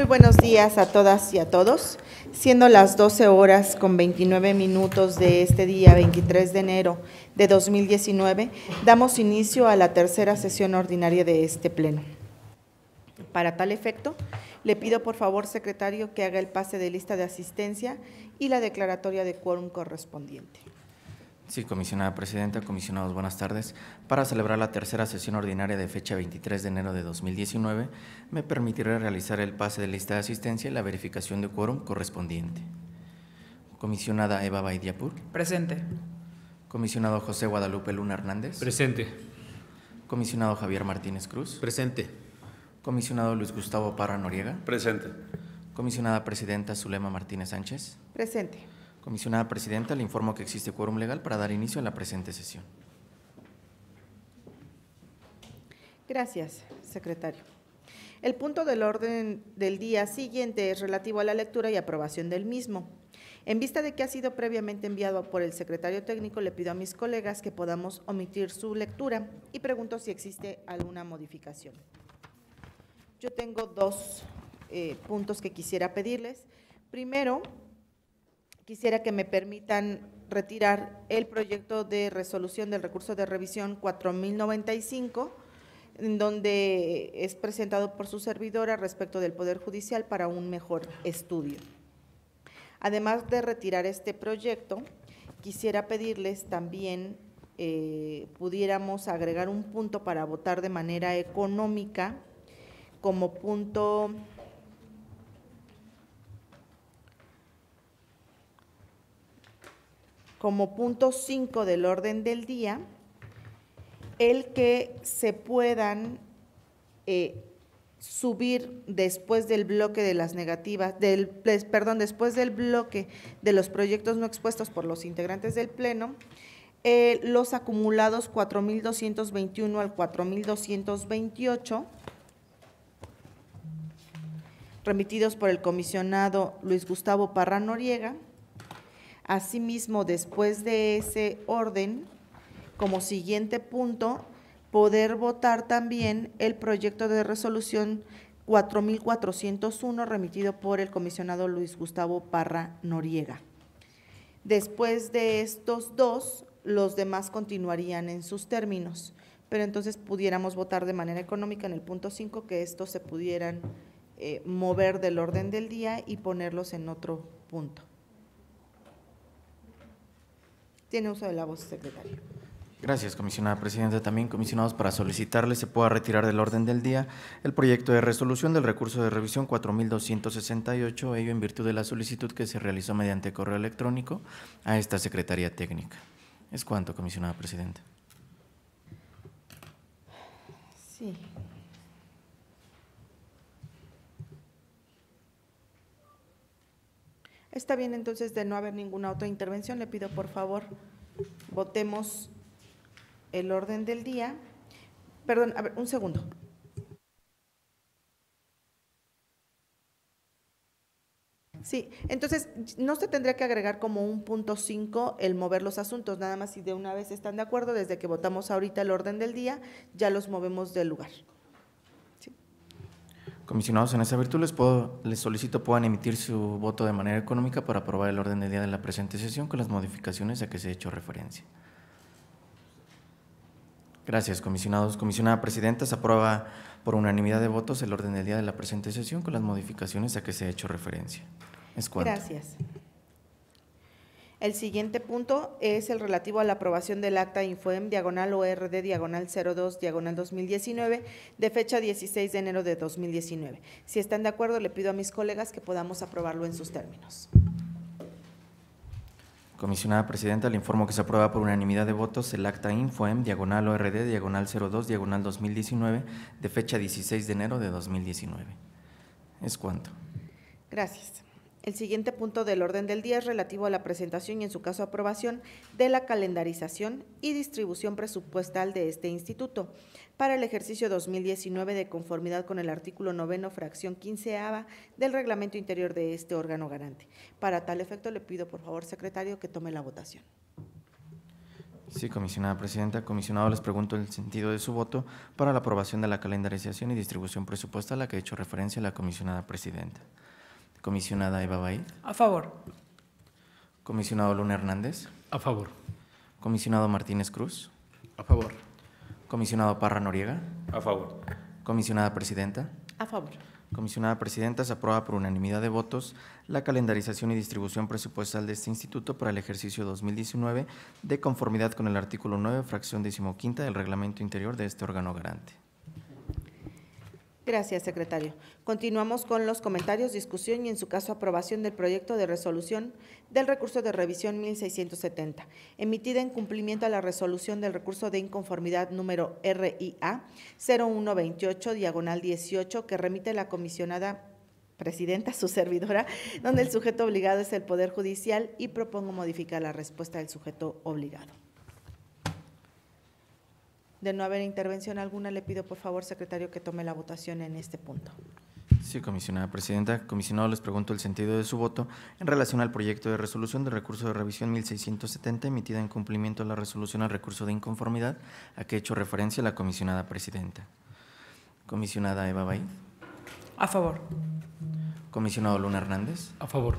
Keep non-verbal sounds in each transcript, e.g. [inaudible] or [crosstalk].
Muy buenos días a todas y a todos. Siendo las 12 horas con 29 minutos de este día 23 de enero de 2019, damos inicio a la tercera sesión ordinaria de este pleno. Para tal efecto, le pido por favor, secretario, que haga el pase de lista de asistencia y la declaratoria de quórum correspondiente. Sí, comisionada presidenta, comisionados, buenas tardes. Para celebrar la tercera sesión ordinaria de fecha 23 de enero de 2019, me permitiré realizar el pase de lista de asistencia y la verificación de quórum correspondiente. Comisionada Eva Baidiapur. Presente. Comisionado José Guadalupe Luna Hernández. Presente. Comisionado Javier Martínez Cruz. Presente. Comisionado Luis Gustavo Parra Noriega. Presente. Comisionada Presidenta Zulema Martínez Sánchez. Presente. Comisionada Presidenta, le informo que existe quórum legal para dar inicio a la presente sesión. Gracias, secretario. El punto del orden del día siguiente es relativo a la lectura y aprobación del mismo. En vista de que ha sido previamente enviado por el secretario técnico, le pido a mis colegas que podamos omitir su lectura y pregunto si existe alguna modificación. Yo tengo dos eh, puntos que quisiera pedirles. Primero, quisiera que me permitan retirar el proyecto de resolución del recurso de revisión 4095, en donde es presentado por su servidora respecto del Poder Judicial para un mejor estudio. Además de retirar este proyecto, quisiera pedirles también eh, pudiéramos agregar un punto para votar de manera económica como punto como punto 5 del orden del día el que se puedan eh, subir después del bloque de las negativas, del, perdón, después del bloque de los proyectos no expuestos por los integrantes del Pleno, eh, los acumulados 4.221 al 4.228 remitidos por el comisionado Luis Gustavo Parra Noriega, Asimismo, después de ese orden, como siguiente punto, poder votar también el proyecto de resolución 4401 remitido por el comisionado Luis Gustavo Parra Noriega. Después de estos dos, los demás continuarían en sus términos, pero entonces pudiéramos votar de manera económica en el punto 5 que estos se pudieran eh, mover del orden del día y ponerlos en otro punto. Tiene uso de la voz, secretario. Gracias, comisionada presidenta. También, comisionados, para solicitarle se pueda retirar del orden del día el proyecto de resolución del recurso de revisión 4268, ello en virtud de la solicitud que se realizó mediante correo electrónico a esta Secretaría Técnica. Es cuanto, comisionada presidenta. Sí. Está bien, entonces, de no haber ninguna otra intervención, le pido por favor votemos el orden del día. Perdón, a ver, un segundo. Sí, entonces no se tendría que agregar como un punto 5 el mover los asuntos, nada más si de una vez están de acuerdo, desde que votamos ahorita el orden del día, ya los movemos del lugar comisionados en esa virtud, les, puedo, les solicito puedan emitir su voto de manera económica para aprobar el orden del día de la presente sesión con las modificaciones a que se ha hecho referencia. Gracias, comisionados. Comisionada Presidenta, se aprueba por unanimidad de votos el orden del día de la presente sesión con las modificaciones a que se ha hecho referencia. Es Gracias. El siguiente punto es el relativo a la aprobación del acta INFOEM diagonal ORD diagonal 02 diagonal 2019 de fecha 16 de enero de 2019. Si están de acuerdo, le pido a mis colegas que podamos aprobarlo en sus términos. Comisionada Presidenta, le informo que se aprueba por unanimidad de votos el acta INFOEM diagonal ORD diagonal 02 diagonal 2019 de fecha 16 de enero de 2019. Es cuanto. Gracias. El siguiente punto del orden del día es relativo a la presentación y en su caso aprobación de la calendarización y distribución presupuestal de este instituto para el ejercicio 2019 de conformidad con el artículo noveno fracción 15A del reglamento interior de este órgano garante. Para tal efecto le pido por favor secretario que tome la votación. Sí, comisionada presidenta. Comisionado, les pregunto el sentido de su voto para la aprobación de la calendarización y distribución presupuestal a la que ha he hecho referencia la comisionada presidenta. Comisionada Eva Bail. A favor. Comisionado Luna Hernández. A favor. Comisionado Martínez Cruz. A favor. Comisionado Parra Noriega. A favor. Comisionada Presidenta. A favor. Comisionada Presidenta, se aprueba por unanimidad de votos la calendarización y distribución presupuestal de este instituto para el ejercicio 2019 de conformidad con el artículo 9, fracción 15 del reglamento interior de este órgano garante. Gracias, secretario. Continuamos con los comentarios, discusión y, en su caso, aprobación del proyecto de resolución del recurso de revisión 1670, emitida en cumplimiento a la resolución del recurso de inconformidad número RIA 0128, diagonal 18, que remite la comisionada presidenta, su servidora, donde el sujeto obligado es el Poder Judicial y propongo modificar la respuesta del sujeto obligado. De no haber intervención alguna, le pido por favor, secretario, que tome la votación en este punto. Sí, comisionada presidenta. Comisionado, les pregunto el sentido de su voto en relación al proyecto de resolución de recurso de revisión 1670 emitida en cumplimiento de la resolución al recurso de inconformidad a que he hecho referencia la comisionada presidenta. Comisionada Eva Baid. A favor. Comisionado Luna Hernández. A favor.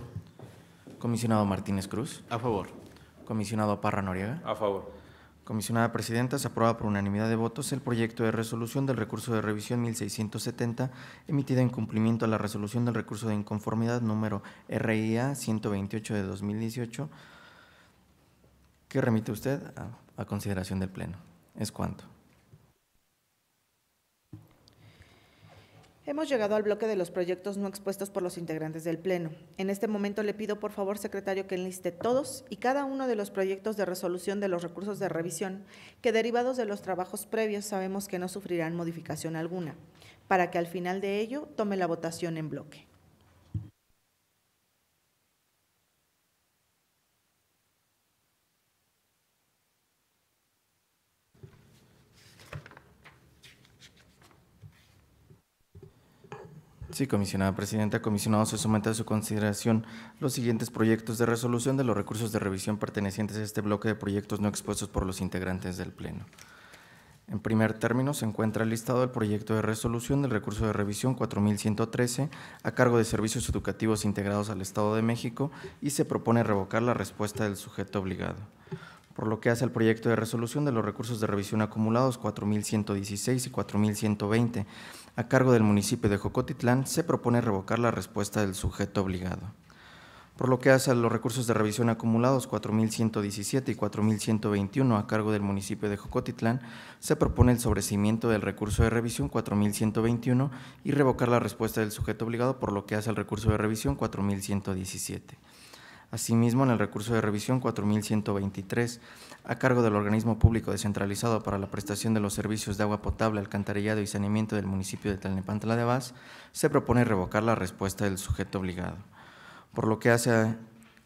Comisionado Martínez Cruz. A favor. Comisionado Parra Noriega. A favor. Comisionada Presidenta, se aprueba por unanimidad de votos el proyecto de resolución del recurso de revisión 1670, emitido en cumplimiento a la resolución del recurso de inconformidad número RIA 128 de 2018, que remite usted a, a consideración del Pleno. Es cuanto. Hemos llegado al bloque de los proyectos no expuestos por los integrantes del Pleno. En este momento le pido por favor, secretario, que enliste todos y cada uno de los proyectos de resolución de los recursos de revisión que derivados de los trabajos previos sabemos que no sufrirán modificación alguna, para que al final de ello tome la votación en bloque. Sí, comisionada presidenta, comisionado, se somete a su consideración los siguientes proyectos de resolución de los recursos de revisión pertenecientes a este bloque de proyectos no expuestos por los integrantes del Pleno. En primer término, se encuentra listado el proyecto de resolución del recurso de revisión 4113 a cargo de Servicios Educativos Integrados al Estado de México y se propone revocar la respuesta del sujeto obligado por lo que hace al proyecto de resolución de los recursos de revisión acumulados 4116 y 4120 a cargo del municipio de Jocotitlán, se propone revocar la respuesta del sujeto obligado. Por lo que hace a los recursos de revisión acumulados 4117 y 4121 a cargo del municipio de Jocotitlán, se propone el sobrecimiento del recurso de revisión 4121 y revocar la respuesta del sujeto obligado por lo que hace al recurso de revisión 4117. Asimismo, en el recurso de revisión 4123, a cargo del organismo público descentralizado para la prestación de los servicios de agua potable, alcantarillado y saneamiento del municipio de Tlalnepantla de Bas, se propone revocar la respuesta del sujeto obligado. Por lo que hace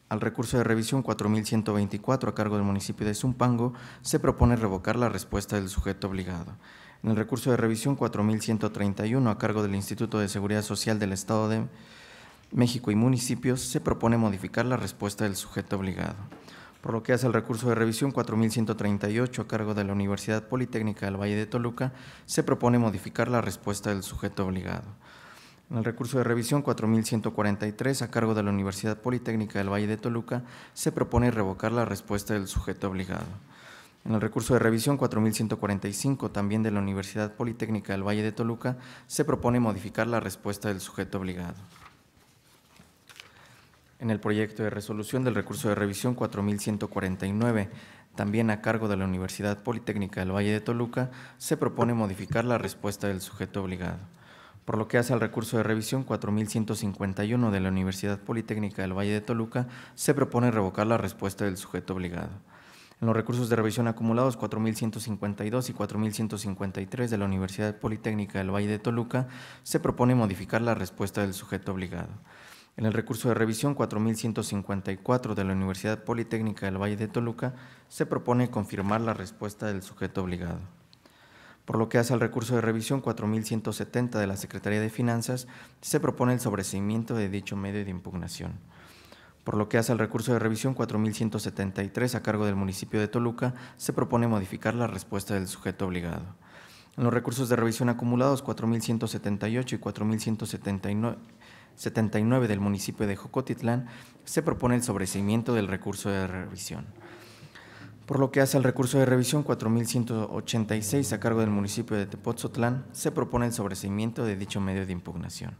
al recurso de revisión 4124 a cargo del municipio de Zumpango, se propone revocar la respuesta del sujeto obligado. En el recurso de revisión 4131 a cargo del Instituto de Seguridad Social del Estado de México y municipios, se propone modificar la respuesta del sujeto obligado. Por lo que hace el recurso de revisión 4138 a cargo de la Universidad Politécnica del Valle de Toluca, se propone modificar la respuesta del sujeto obligado. En el recurso de revisión 4143 a cargo de la Universidad Politécnica del Valle de Toluca, se propone revocar la respuesta del sujeto obligado. En el recurso de revisión 4145, también de la Universidad Politécnica del Valle de Toluca, se propone modificar la respuesta del sujeto obligado en el proyecto de resolución del recurso de revisión 4149, también a cargo de la Universidad Politécnica del Valle de Toluca, se propone modificar la respuesta del sujeto obligado. Por lo que hace al recurso de revisión 4151 de la Universidad Politécnica del Valle de Toluca, se propone revocar la respuesta del sujeto obligado. En los recursos de revisión acumulados 4152 y 4153 de la Universidad Politécnica del Valle de Toluca, se propone modificar la respuesta del sujeto obligado. En el recurso de revisión 4154 de la Universidad Politécnica del Valle de Toluca se propone confirmar la respuesta del sujeto obligado. Por lo que hace al recurso de revisión 4170 de la Secretaría de Finanzas, se propone el sobreseimiento de dicho medio de impugnación. Por lo que hace al recurso de revisión 4173 a cargo del municipio de Toluca, se propone modificar la respuesta del sujeto obligado. En los recursos de revisión acumulados 4178 y 4179 79 del municipio de Jocotitlán, se propone el sobreseimiento del recurso de revisión. Por lo que hace al recurso de revisión 4186 a cargo del municipio de Tepotzotlán, se propone el sobreseimiento de dicho medio de impugnación.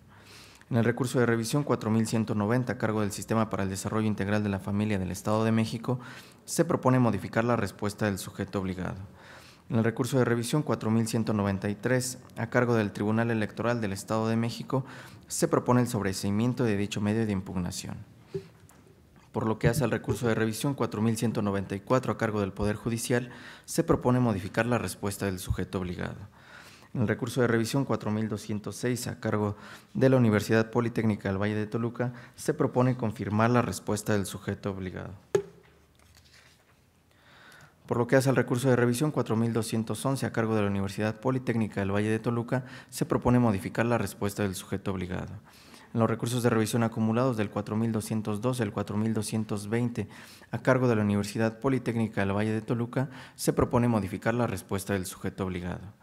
En el recurso de revisión 4190 a cargo del Sistema para el Desarrollo Integral de la Familia del Estado de México, se propone modificar la respuesta del sujeto obligado. En el recurso de revisión 4193 a cargo del Tribunal Electoral del Estado de México, se propone el sobreseimiento de dicho medio de impugnación. Por lo que hace al recurso de revisión 4194 a cargo del Poder Judicial, se propone modificar la respuesta del sujeto obligado. En el recurso de revisión 4206 a cargo de la Universidad Politécnica del Valle de Toluca, se propone confirmar la respuesta del sujeto obligado. Por lo que hace al recurso de revisión 4211 a cargo de la Universidad Politécnica del Valle de Toluca, se propone modificar la respuesta del sujeto obligado. En los recursos de revisión acumulados del 4212 al 4220 a cargo de la Universidad Politécnica del Valle de Toluca, se propone modificar la respuesta del sujeto obligado.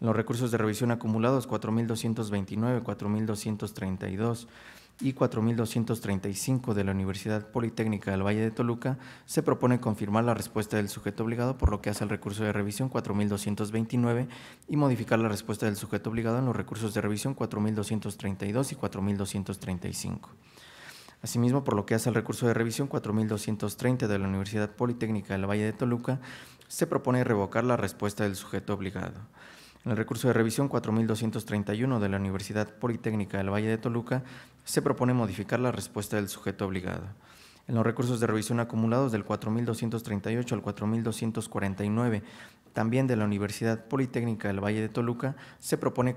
En los recursos de revisión acumulados 4229, 4232, y 4235 de la Universidad Politécnica del Valle de Toluca, se propone confirmar la respuesta del sujeto obligado por lo que hace al recurso de revisión 4229 y modificar la respuesta del sujeto obligado en los recursos de revisión 4232 y 4235. Asimismo, por lo que hace al recurso de revisión 4230 de la Universidad Politécnica del Valle de Toluca, se propone revocar la respuesta del sujeto obligado. En el recurso de revisión 4231 de la Universidad Politécnica del Valle de Toluca, se propone modificar la respuesta del sujeto obligado. En los recursos de revisión acumulados del 4.238 al 4.249, también de la Universidad Politécnica del Valle de Toluca, se propone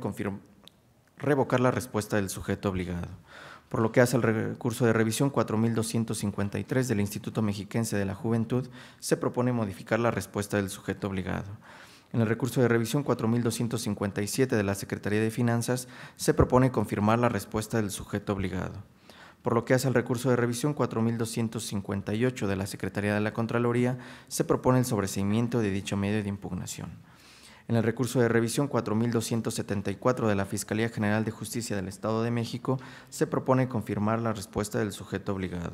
revocar la respuesta del sujeto obligado por lo que hace el recurso de revisión 4253 del Instituto Mexiquense de la Juventud, se propone modificar la respuesta del sujeto obligado. En el recurso de revisión 4257 de la Secretaría de Finanzas se propone confirmar la respuesta del sujeto obligado. Por lo que hace al recurso de revisión 4258 de la Secretaría de la Contraloría, se propone el sobreseimiento de dicho medio de impugnación. En el recurso de revisión 4274 de la Fiscalía General de Justicia del Estado de México, se propone confirmar la respuesta del sujeto obligado.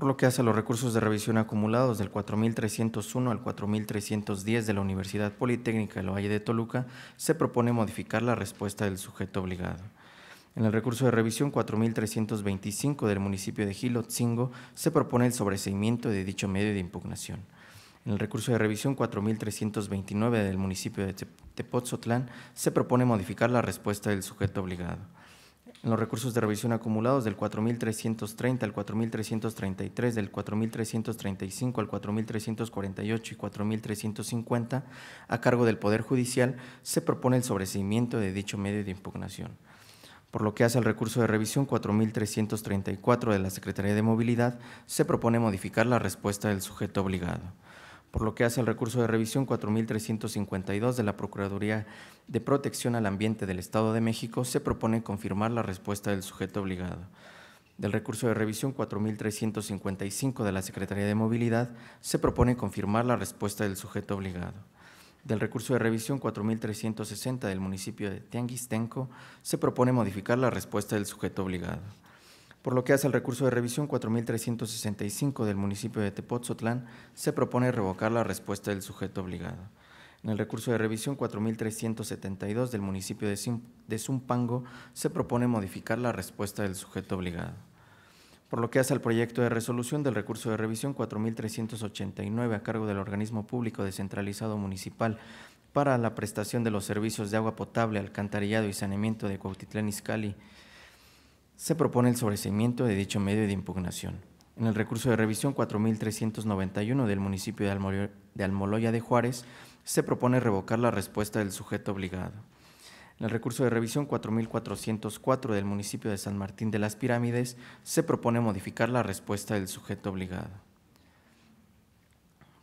por lo que hace a los recursos de revisión acumulados del 4.301 al 4.310 de la Universidad Politécnica del Valle de Toluca, se propone modificar la respuesta del sujeto obligado. En el recurso de revisión 4.325 del municipio de Gilotzingo se propone el sobreseimiento de dicho medio de impugnación. En el recurso de revisión 4.329 del municipio de Tepotzotlán se propone modificar la respuesta del sujeto obligado en los recursos de revisión acumulados del 4.330 al 4.333, del 4.335 al 4.348 y 4.350 a cargo del Poder Judicial, se propone el sobreseimiento de dicho medio de impugnación. Por lo que hace al recurso de revisión 4.334 de la Secretaría de Movilidad, se propone modificar la respuesta del sujeto obligado por lo que hace al recurso de revisión 4352 de la Procuraduría de Protección al Ambiente del Estado de México, se propone confirmar la respuesta del sujeto obligado. Del recurso de revisión 4355 de la Secretaría de Movilidad, se propone confirmar la respuesta del sujeto obligado. Del recurso de revisión 4360 del municipio de Tianguistenco, se propone modificar la respuesta del sujeto obligado por lo que hace al recurso de revisión 4365 del municipio de Tepotzotlán, se propone revocar la respuesta del sujeto obligado. En el recurso de revisión 4372 del municipio de Zumpango, se propone modificar la respuesta del sujeto obligado. Por lo que hace al proyecto de resolución del recurso de revisión 4389 a cargo del organismo público descentralizado municipal para la prestación de los servicios de agua potable, alcantarillado y saneamiento de Cuautitlán Izcalli se propone el sobreseimiento de dicho medio de impugnación. En el recurso de revisión 4391 del municipio de Almoloya de Juárez, se propone revocar la respuesta del sujeto obligado. En el recurso de revisión 4404 del municipio de San Martín de las Pirámides, se propone modificar la respuesta del sujeto obligado.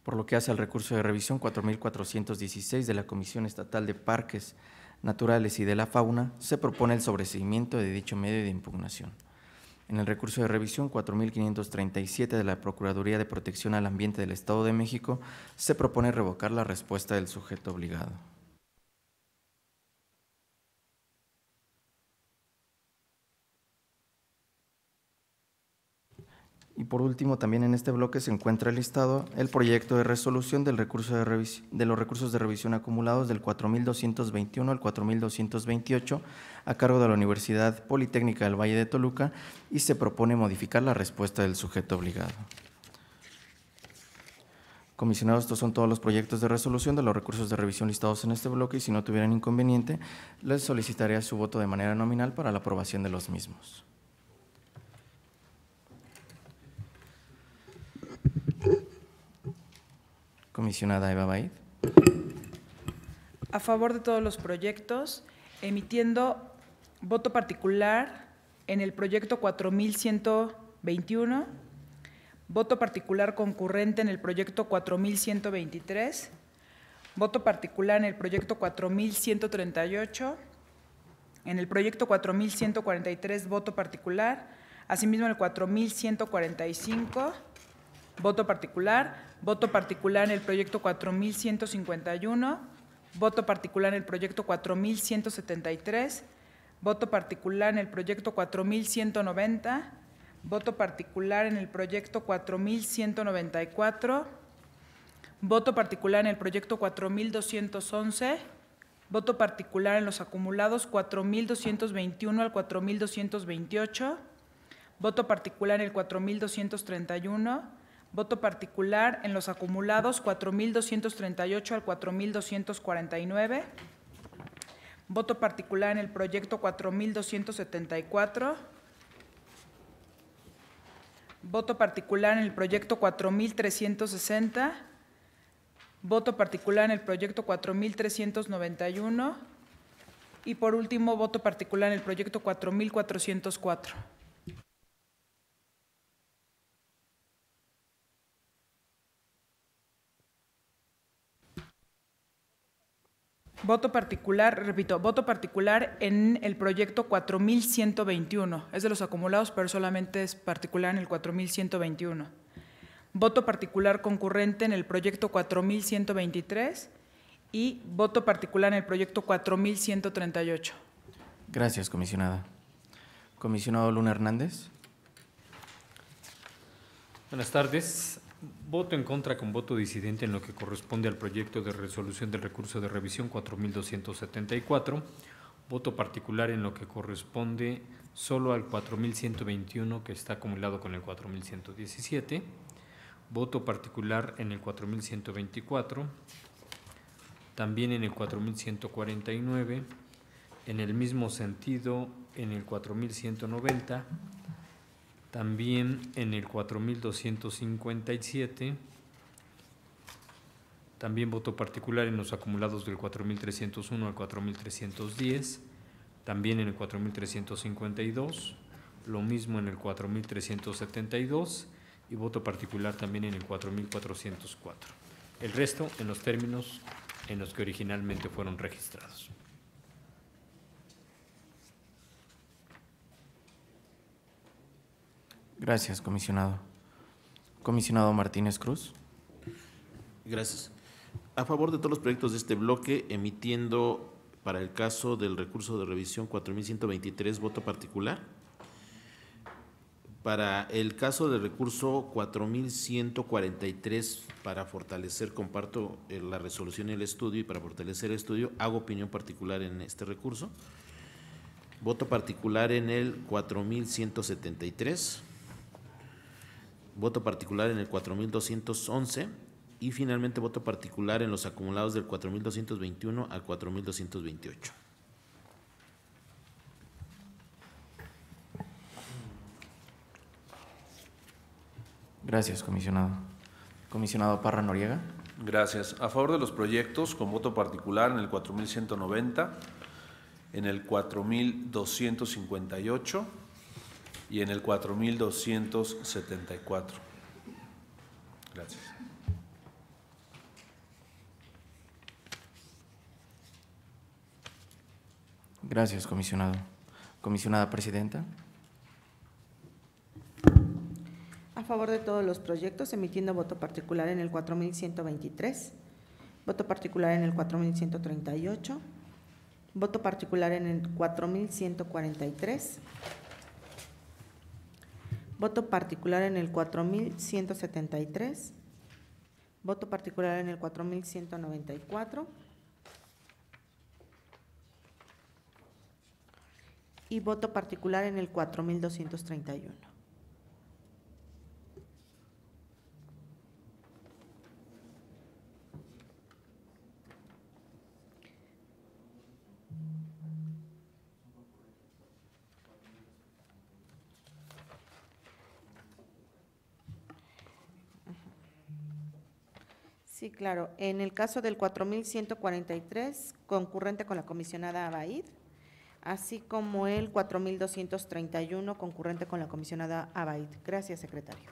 Por lo que hace al recurso de revisión 4416 de la Comisión Estatal de Parques naturales y de la fauna, se propone el sobreseimiento de dicho medio de impugnación. En el recurso de revisión 4537 de la Procuraduría de Protección al Ambiente del Estado de México, se propone revocar la respuesta del sujeto obligado. Y por último, también en este bloque se encuentra listado el proyecto de resolución del recurso de, de los recursos de revisión acumulados del 4221 al 4228 a cargo de la Universidad Politécnica del Valle de Toluca y se propone modificar la respuesta del sujeto obligado. Comisionados, estos son todos los proyectos de resolución de los recursos de revisión listados en este bloque y si no tuvieran inconveniente, les solicitaría su voto de manera nominal para la aprobación de los mismos. Comisionada Eva Baid. A favor de todos los proyectos, emitiendo voto particular en el proyecto 4121, voto particular concurrente en el proyecto 4123, voto particular en el proyecto 4138, en el proyecto 4143 voto particular, asimismo en el 4145 voto particular, voto particular en el proyecto 4151, voto particular en el proyecto 4173, voto particular en el proyecto 4190, voto particular en el proyecto 4194, voto particular en el proyecto 4211, voto particular en los acumulados 4221 al 4228, voto particular en el 4231, Voto particular en los acumulados 4.238 al 4.249. Voto particular en el proyecto 4.274. Voto particular en el proyecto 4.360. Voto particular en el proyecto 4.391. Y por último, voto particular en el proyecto 4.404. Voto particular, repito, voto particular en el proyecto 4121. Es de los acumulados, pero solamente es particular en el 4121. Voto particular concurrente en el proyecto 4123 y voto particular en el proyecto 4138. Gracias, comisionada. Comisionado Luna Hernández. Buenas tardes. Voto en contra con voto disidente en lo que corresponde al proyecto de resolución del recurso de revisión 4274. Voto particular en lo que corresponde solo al 4121 que está acumulado con el 4117. Voto particular en el 4124. También en el 4149. En el mismo sentido en el 4190 también en el 4257. También voto particular en los acumulados del 4301 al 4310. También en el 4352. Lo mismo en el 4372. Y voto particular también en el 4404. El resto en los términos en los que originalmente fueron registrados. Gracias, comisionado. Comisionado Martínez Cruz. Gracias. A favor de todos los proyectos de este bloque, emitiendo para el caso del recurso de revisión 4123 voto particular. Para el caso del recurso 4143 para fortalecer, comparto eh, la resolución y el estudio y para fortalecer el estudio hago opinión particular en este recurso. Voto particular en el 4173 voto particular en el 4211 y finalmente voto particular en los acumulados del 4221 al 4228. Gracias, comisionado. Comisionado Parra Noriega. Gracias. A favor de los proyectos, con voto particular en el 4190, en el 4258 y en el 4274. Gracias. Gracias, comisionado. Comisionada presidenta. A favor de todos los proyectos, emitiendo voto particular en el 4123, voto particular en el 4138, voto particular en el 4143 Voto particular en el 4173. Voto particular en el 4194. Y voto particular en el 4231. claro. En el caso del 4143, concurrente con la comisionada Abaid, así como el 4231, concurrente con la comisionada Abaid. Gracias, secretario.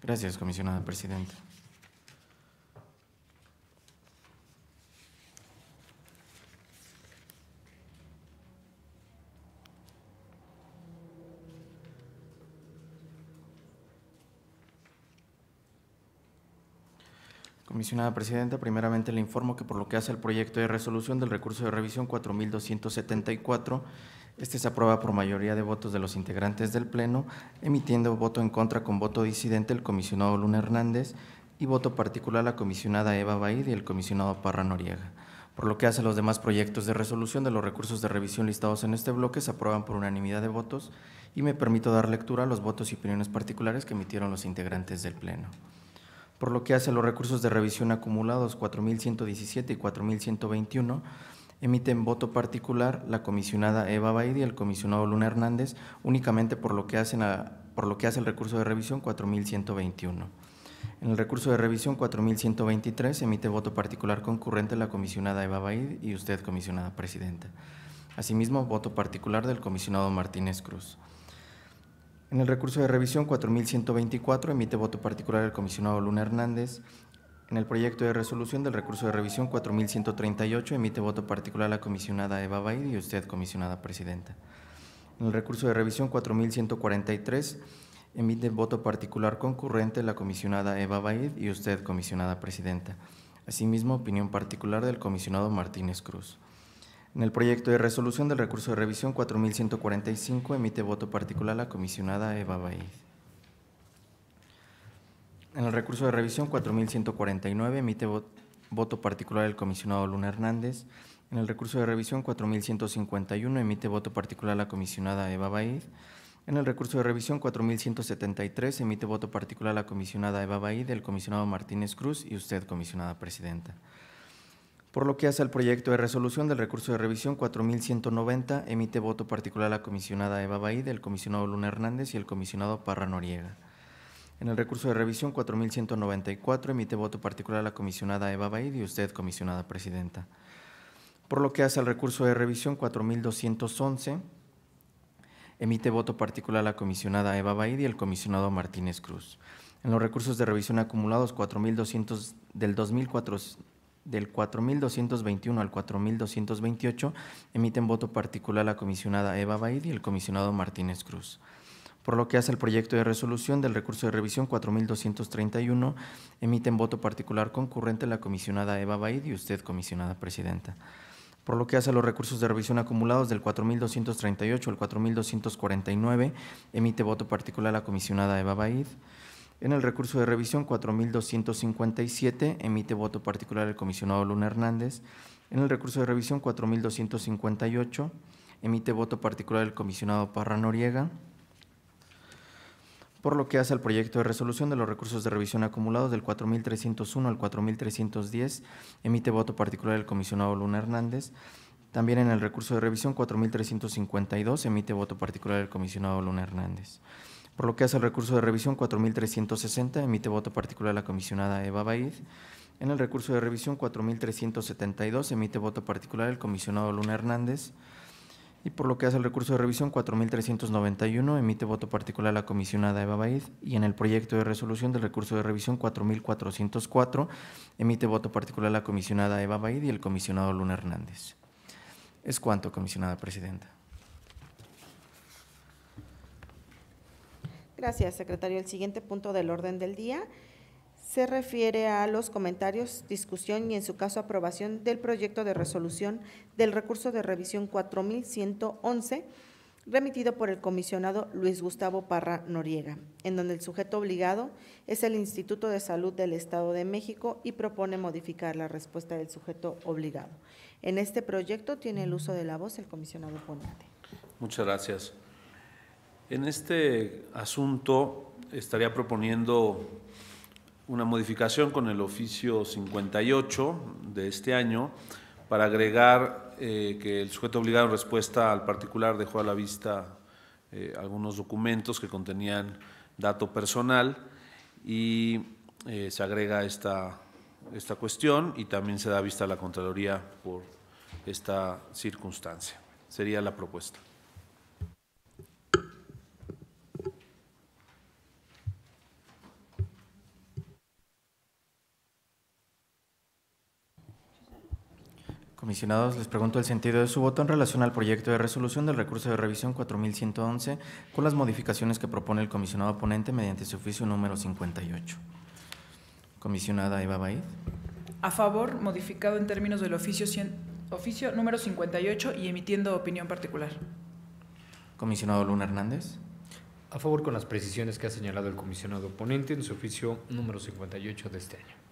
Gracias, comisionada presidenta. Comisionada Presidenta, primeramente le informo que por lo que hace al proyecto de resolución del recurso de revisión 4274, este se aprueba por mayoría de votos de los integrantes del Pleno, emitiendo voto en contra con voto disidente el comisionado Luna Hernández y voto particular la comisionada Eva Baid y el comisionado Parra Noriega. Por lo que hace a los demás proyectos de resolución de los recursos de revisión listados en este bloque, se aprueban por unanimidad de votos y me permito dar lectura a los votos y opiniones particulares que emitieron los integrantes del Pleno por lo que hace los recursos de revisión acumulados 4.117 y 4.121, emiten voto particular la comisionada Eva Baidi y el comisionado Luna Hernández únicamente por lo que, por lo que hace el recurso de revisión 4.121. En el recurso de revisión 4123 emite voto particular concurrente la comisionada Eva Baid y usted, comisionada presidenta. Asimismo, voto particular del comisionado Martínez Cruz. En el recurso de revisión 4124 emite voto particular el comisionado Luna Hernández. En el proyecto de resolución del recurso de revisión 4138 emite voto particular la comisionada Eva Baid y usted, comisionada presidenta. En el recurso de revisión 4143 emite voto particular concurrente la comisionada Eva Baid y usted, comisionada presidenta. Asimismo, opinión particular del comisionado Martínez Cruz. En el proyecto de resolución del recurso de revisión 4145 emite voto particular la comisionada Eva Baiz En el recurso de revisión 4149 emite voto particular el comisionado Luna Hernández. En el recurso de revisión 4151 emite voto particular la comisionada Eva Baid. En el recurso de revisión 4173 emite voto particular la comisionada Eva Baid, del comisionado Martínez Cruz y usted, comisionada presidenta. Por lo que hace al proyecto de resolución del recurso de revisión 4190, emite voto particular la comisionada Eva Baída, el comisionado Luna Hernández y el comisionado Parra Noriega. En el recurso de revisión 4194, emite voto particular a la comisionada Eva Baída y usted, comisionada presidenta. Por lo que hace al recurso de revisión 4211, emite voto particular a la comisionada Eva Baída y el comisionado Martínez Cruz. En los recursos de revisión acumulados 4200 del 2400 del 4221 al 4228 emiten voto particular la comisionada Eva Baid y el comisionado Martínez Cruz. Por lo que hace el proyecto de resolución del recurso de revisión 4231, emiten voto particular concurrente la comisionada Eva Baid y usted, comisionada presidenta por lo que hace a los recursos de revisión acumulados del 4.238 al 4.249, emite voto particular la comisionada Eva Baid. En el recurso de revisión 4257 emite voto particular el comisionado Luna Hernández. En el recurso de revisión 4258 emite voto particular el comisionado Parra Noriega. Por lo que hace al proyecto de resolución de los recursos de revisión acumulados del 4301 al 4310, emite voto particular el comisionado Luna Hernández. También en el recurso de revisión 4352 emite voto particular el comisionado Luna Hernández. Por lo que hace el recurso de revisión 4360, emite voto particular la comisionada Eva Baid. En el recurso de revisión 4372, emite voto particular el comisionado Luna Hernández. Y por lo que hace el recurso de revisión 4391, emite voto particular la comisionada Eva Baid. Y en el proyecto de resolución del recurso de revisión 4404, emite voto particular la comisionada Eva Baid y el comisionado Luna Hernández. Es cuanto, comisionada presidenta. Gracias, secretario. El siguiente punto del orden del día se refiere a los comentarios, discusión y en su caso aprobación del proyecto de resolución del recurso de revisión 4111 remitido por el comisionado Luis Gustavo Parra Noriega, en donde el sujeto obligado es el Instituto de Salud del Estado de México y propone modificar la respuesta del sujeto obligado. En este proyecto tiene el uso de la voz el comisionado ponente. Muchas gracias. En este asunto estaría proponiendo una modificación con el oficio 58 de este año para agregar eh, que el sujeto obligado en respuesta al particular dejó a la vista eh, algunos documentos que contenían dato personal y eh, se agrega esta, esta cuestión y también se da vista a la Contraloría por esta circunstancia. Sería la propuesta. comisionados, les pregunto el sentido de su voto en relación al proyecto de resolución del recurso de revisión 4111 con las modificaciones que propone el comisionado ponente mediante su oficio número 58. Comisionada Eva Baid. A favor, modificado en términos del oficio, oficio número 58 y emitiendo opinión particular. Comisionado Luna Hernández. A favor con las precisiones que ha señalado el comisionado ponente en su oficio número 58 de este año.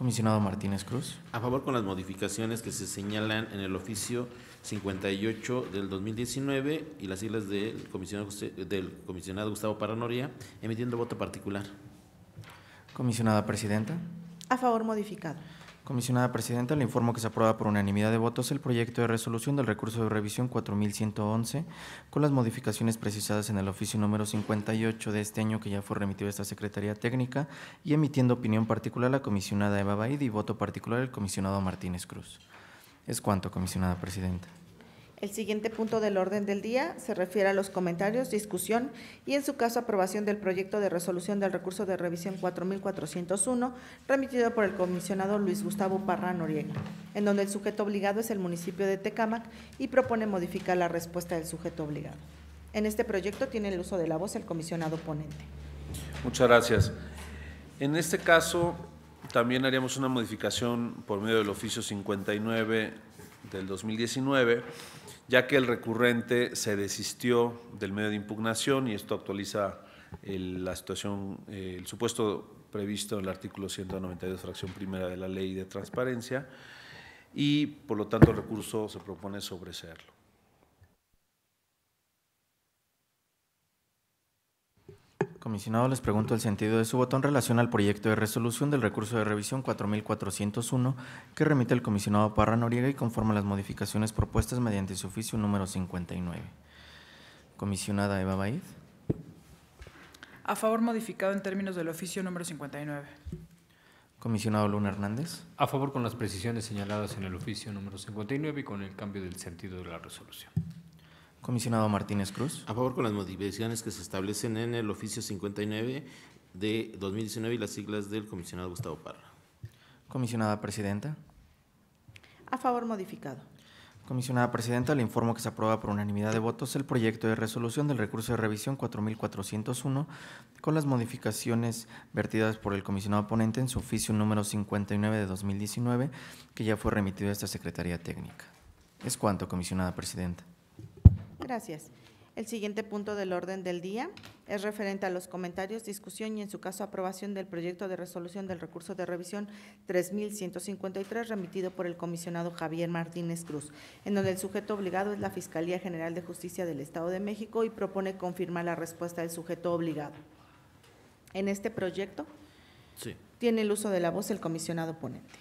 Comisionado Martínez Cruz. A favor con las modificaciones que se señalan en el oficio 58 del 2019 y las siglas del comisionado, del comisionado Gustavo Paranoria, emitiendo voto particular. Comisionada Presidenta. A favor modificado. Comisionada Presidenta, le informo que se aprueba por unanimidad de votos el proyecto de resolución del recurso de revisión 4111 con las modificaciones precisadas en el oficio número 58 de este año que ya fue remitido a esta Secretaría Técnica y emitiendo opinión particular la comisionada Eva Baid y voto particular el comisionado Martínez Cruz. Es cuanto, comisionada Presidenta. El siguiente punto del orden del día se refiere a los comentarios, discusión y, en su caso, aprobación del proyecto de resolución del recurso de revisión 4401 remitido por el comisionado Luis Gustavo Parra Noriega, en donde el sujeto obligado es el municipio de Tecámac y propone modificar la respuesta del sujeto obligado. En este proyecto tiene el uso de la voz el comisionado ponente. Muchas gracias. En este caso, también haríamos una modificación por medio del oficio 59 del 2019 ya que el recurrente se desistió del medio de impugnación y esto actualiza la situación, eh, el supuesto previsto en el artículo 192, fracción primera de la ley de transparencia, y por lo tanto el recurso se propone sobreseerlo. Comisionado, les pregunto el sentido de su voto en relación al proyecto de resolución del recurso de revisión 4401 que remite el comisionado Parra Noriega y conforme las modificaciones propuestas mediante su oficio número 59. Comisionada Eva Baid. A favor modificado en términos del oficio número 59. Comisionado Luna Hernández. A favor con las precisiones señaladas en el oficio número 59 y con el cambio del sentido de la resolución. Comisionado Martínez Cruz. A favor con las modificaciones que se establecen en el oficio 59 de 2019 y las siglas del comisionado Gustavo Parra. Comisionada Presidenta. A favor modificado. Comisionada Presidenta, le informo que se aprueba por unanimidad de votos el proyecto de resolución del recurso de revisión 4401 con las modificaciones vertidas por el comisionado ponente en su oficio número 59 de 2019, que ya fue remitido a esta Secretaría Técnica. Es cuanto, comisionada Presidenta. Gracias. El siguiente punto del orden del día es referente a los comentarios, discusión y en su caso aprobación del proyecto de resolución del recurso de revisión 3153 remitido por el comisionado Javier Martínez Cruz, en donde el sujeto obligado es la Fiscalía General de Justicia del Estado de México y propone confirmar la respuesta del sujeto obligado. En este proyecto tiene el uso de la voz el comisionado ponente.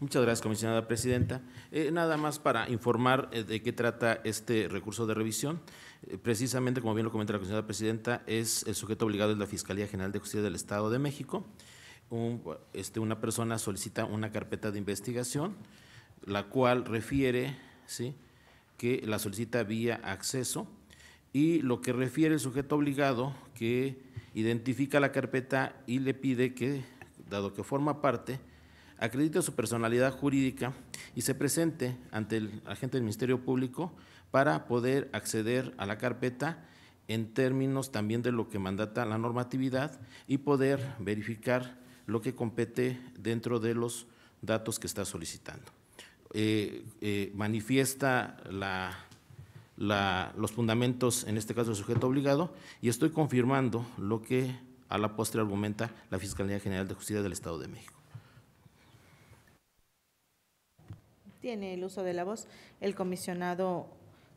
Muchas gracias, comisionada presidenta. Eh, nada más para informar eh, de qué trata este recurso de revisión. Eh, precisamente, como bien lo comenta la comisionada presidenta, es el sujeto obligado de la Fiscalía General de Justicia del Estado de México. Este, una persona solicita una carpeta de investigación, la cual refiere que la solicita vía acceso y lo que refiere el sujeto obligado que identifica la carpeta y le pide que, dado que forma parte, acredite su personalidad jurídica y se presente ante el agente del Ministerio Público para poder acceder a la carpeta en términos también de lo que mandata la normatividad y poder verificar lo que compete dentro de los datos que está solicitando. Eh, eh, manifiesta los fundamentos, en este caso del sujeto obligado, y estoy confirmando lo que a la postre argumenta la Fiscalía General de Justicia del Estado de México. Tiene el uso de la voz el comisionado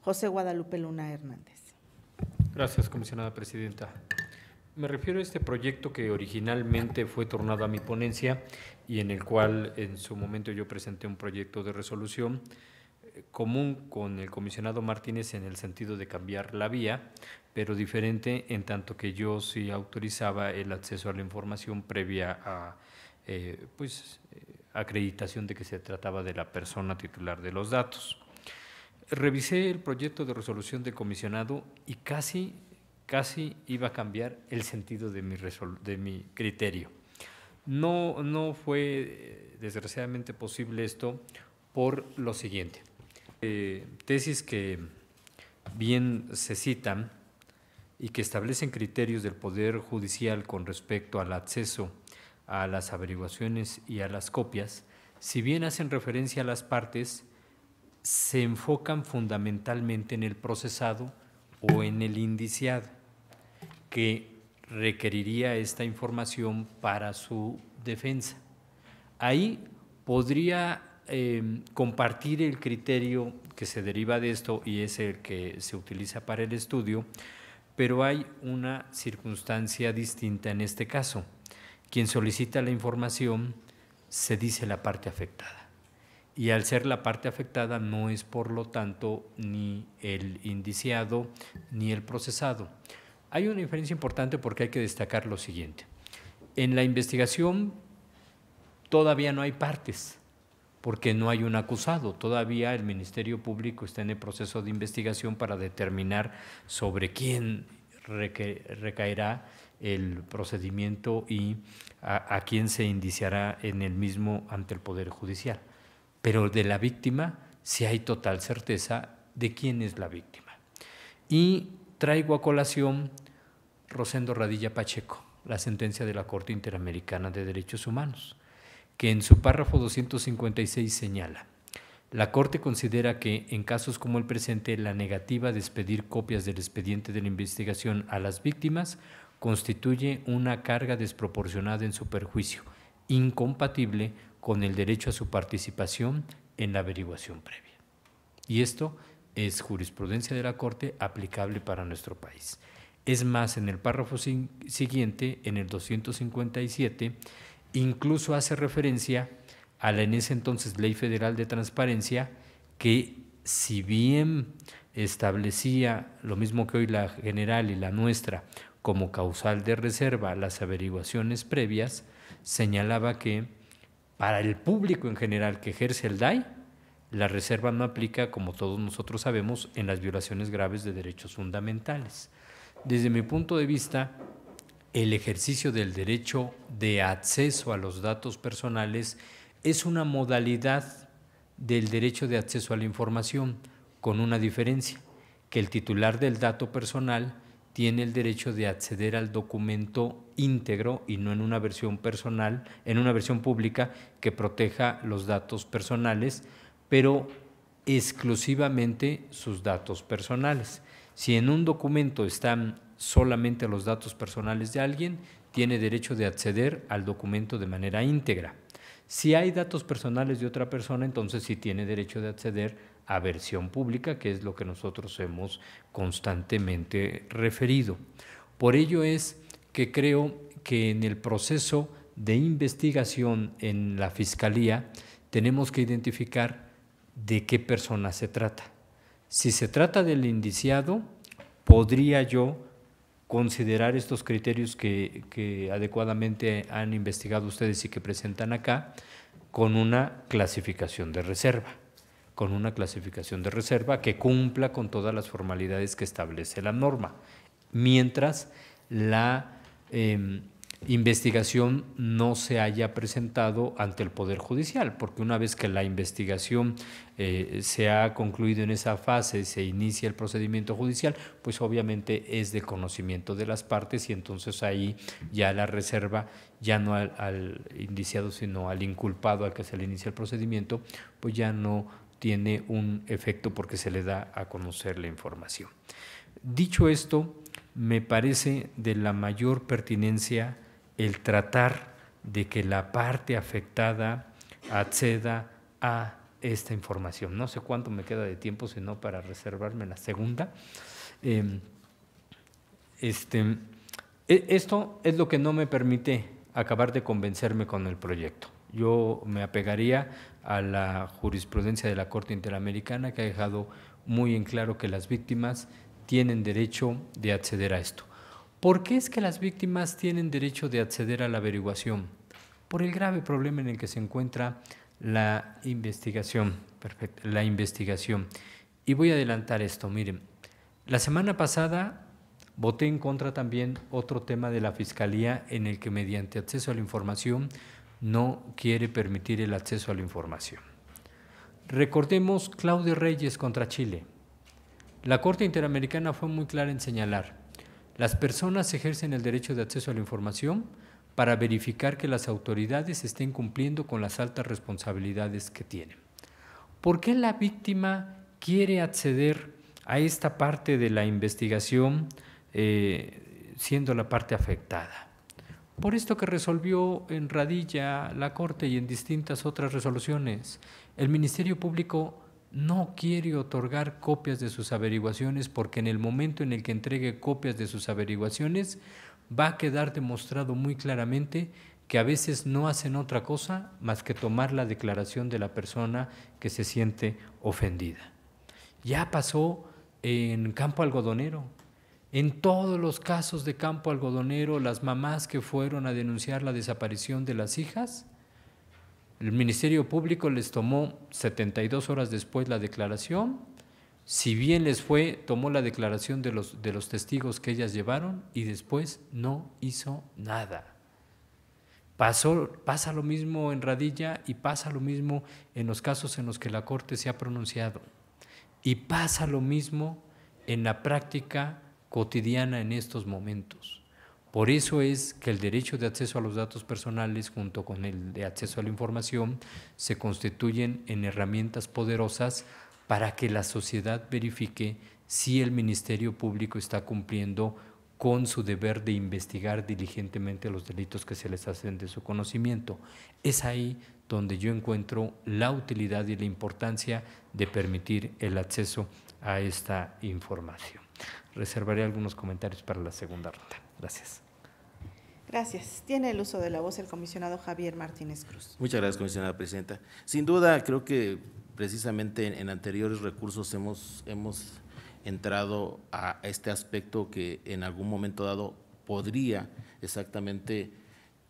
José Guadalupe Luna Hernández. Gracias, comisionada presidenta. Me refiero a este proyecto que originalmente fue tornado a mi ponencia y en el cual en su momento yo presenté un proyecto de resolución eh, común con el comisionado Martínez en el sentido de cambiar la vía, pero diferente en tanto que yo sí autorizaba el acceso a la información previa a eh, pues, acreditación de que se trataba de la persona titular de los datos. Revisé el proyecto de resolución del comisionado y casi, casi iba a cambiar el sentido de mi, criterio. No, no fue desgraciadamente posible esto por lo siguiente. Eh, tesis que bien se citan y que establecen criterios del Poder Judicial con respecto al acceso a las averiguaciones y a las copias, si bien hacen referencia a las partes, se enfocan fundamentalmente en el procesado o en el indiciado, que requeriría esta información para su defensa. Ahí podría em, compartir el criterio que se deriva de esto y es el que se utiliza para el estudio, pero hay una circunstancia distinta en este caso quien solicita la información se dice la parte afectada. Y al ser la parte afectada no es por lo tanto ni el indiciado ni el procesado. Hay una diferencia importante porque hay que destacar lo siguiente. En la investigación todavía no hay partes porque no hay un acusado. Todavía el Ministerio Público está en el proceso de investigación para determinar sobre quién recaerá el procedimiento y a, quién se indiciará en el mismo ante el Poder Judicial. Pero de la víctima si hay total certeza de quién es la víctima. Y traigo a colación Rosendo Radilla Pacheco, la sentencia de la Corte Interamericana de Derechos Humanos, que en su párrafo 256 señala, la Corte considera que, en casos como el presente, la negativa de expedir copias del expediente de la investigación a las víctimas constituye una carga desproporcionada en su perjuicio, incompatible con el derecho a su participación en la averiguación previa. Y esto es jurisprudencia de la Corte aplicable para nuestro país. Es más, en el párrafo siguiente, en el 257, incluso hace referencia a la en ese entonces Ley Federal de Transparencia, que si bien establecía lo mismo que hoy la general y la nuestra, como causal de reserva las averiguaciones previas, señalaba que para el público en general que ejerce el DAI, la reserva no aplica, como todos nosotros sabemos, en las violaciones graves de derechos fundamentales. Desde mi punto de vista, el ejercicio del derecho de acceso a los datos personales es una modalidad del derecho de acceso a la información, con una diferencia, que el titular del dato personal tiene el derecho de acceder al documento íntegro y no en una versión personal, en una versión pública que proteja los datos personales, pero exclusivamente sus datos personales. Si en un documento están solamente los datos personales de alguien, tiene derecho de acceder al documento de manera íntegra. Si hay datos personales de otra persona, entonces sí tiene derecho de acceder aversión pública, que es lo que nosotros hemos constantemente referido. Por ello es que creo que en el proceso de investigación en la Fiscalía tenemos que identificar de qué persona se trata. Si se trata del indiciado, podría yo considerar estos criterios que, que, adecuadamente han investigado ustedes y que presentan acá con una clasificación de reserva con una clasificación de reserva que cumpla con todas las formalidades que establece la norma, mientras la em, investigación no se haya presentado ante el Poder Judicial, porque una vez que la investigación eh, se ha concluido en esa fase, se inicia el procedimiento judicial, pues obviamente es de conocimiento de las partes y entonces ahí ya la reserva, ya no al indiciado, sino al inculpado al que se le inicia el procedimiento, pues ya no tiene un efecto porque se le da a conocer la información. Dicho esto, me parece de la mayor pertinencia el tratar de que la parte afectada acceda a esta información. No sé cuánto me queda de tiempo, sino para reservarme la segunda. Em, este, e, esto es lo que no me permite acabar de convencerme con el proyecto. Yo me apegaría a la jurisprudencia de la Corte Interamericana que ha dejado muy en claro que las víctimas tienen derecho de acceder a esto. ¿Por qué es que las víctimas tienen derecho de acceder a la averiguación? Por el grave problema en el que se encuentra la investigación. Perfecto, la investigación. Y voy a adelantar esto, miren. La semana pasada voté en contra también otro tema de la Fiscalía en el que mediante acceso a la información no quiere permitir el acceso a la información. Recordemos Claudio Reyes contra Chile. La Corte Interamericana fue muy clara en señalar, las personas ejercen el derecho de acceso a la información para verificar que las autoridades estén cumpliendo con las altas responsabilidades que tienen. ¿Por qué la víctima quiere acceder a esta parte de la investigación eh, siendo la parte afectada? Por esto que resolvió en Radilla la Corte y en distintas otras resoluciones, el Ministerio Público no quiere otorgar copias de sus averiguaciones porque en el momento en el que entregue copias de sus averiguaciones va a quedar demostrado muy claramente que a veces no hacen otra cosa más que tomar la declaración de la persona que se siente ofendida. Ya pasó en campo algodonero, en todos los casos de campo algodonero, las mamás que fueron a denunciar la desaparición de las hijas, el Ministerio Público les tomó 72 horas después la declaración. Si bien les fue, tomó la declaración de los, de los testigos que ellas llevaron y después no hizo nada. pasa lo mismo en Radilla y pasa lo mismo en los casos en los que la Corte se ha pronunciado. Y pasa lo mismo en la práctica cotidiana en estos momentos. Por eso es que el derecho de acceso a los datos personales junto con el de acceso a la información se constituyen en herramientas poderosas para que la sociedad verifique si el Ministerio Público está cumpliendo con su deber de investigar diligentemente los delitos que se les hacen de su conocimiento. Es ahí donde yo encuentro la utilidad y la importancia de permitir el acceso a esta información reservaré algunos comentarios para la segunda ronda. Gracias. Gracias. Tiene el uso de la voz el comisionado Javier Martínez Cruz. Muchas gracias, comisionada presidenta. Sin duda, creo que precisamente en, anteriores recursos hemos, entrado a este aspecto que en algún momento dado podría exactamente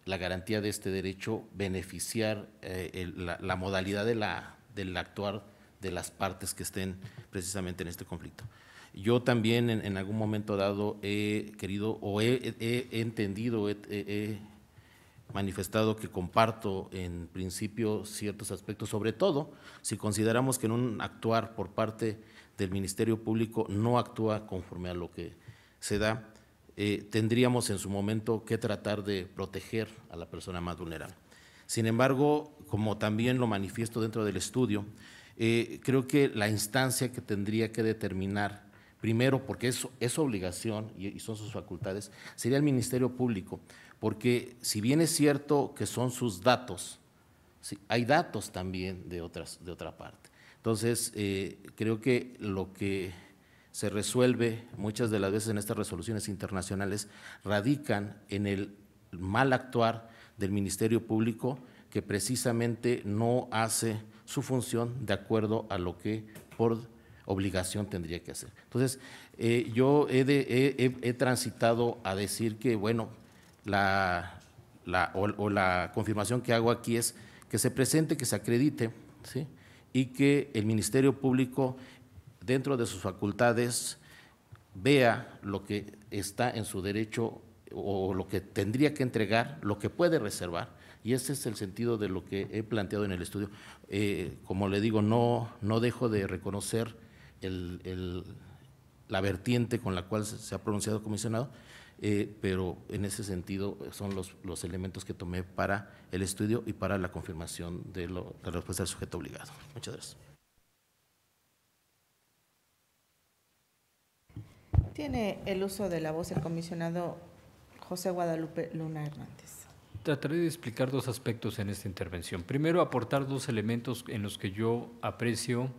la garantía de este derecho beneficiar eh, la, la, modalidad de la, del actuar de las partes que estén precisamente en este conflicto. Yo también en, algún momento dado he querido o he, entendido, he, manifestado que comparto en principio ciertos aspectos, sobre todo si consideramos que en un actuar por parte del Ministerio Público no actúa conforme a lo que se da, eh, tendríamos en su momento que tratar de proteger a la persona más vulnerable. Sin embargo, como también lo manifiesto dentro del estudio, eh, creo que la instancia que tendría que determinar primero porque es, es obligación y, son sus facultades, sería el Ministerio Público, porque si bien es cierto que son sus datos, hay datos también de, otras, de otra parte. Entonces, eh, creo que lo que se resuelve muchas de las veces en estas resoluciones internacionales radican en el mal actuar del Ministerio Público que precisamente no hace su función de acuerdo a lo que por obligación tendría que hacer. Entonces, eh, yo he, transitado a decir que, bueno, la, o, la confirmación que hago aquí es que se presente, que se acredite, ¿sí? y que el Ministerio Público, dentro de sus facultades, vea lo que está en su derecho o lo que tendría que entregar, lo que puede reservar, y ese es el sentido de lo que he planteado en el estudio. Eh, como le digo, no, no dejo de reconocer la vertiente con la cual se, ha pronunciado el comisionado, eh, pero en ese sentido eh, son los, los, elementos que tomé para el estudio y para la confirmación de, lo, de la respuesta del sujeto obligado. Muchas gracias. Tiene el uso de la voz el comisionado José Guadalupe Luna Hernández. Trataré de explicar dos aspectos en esta intervención. Primero, aportar dos elementos en los que yo aprecio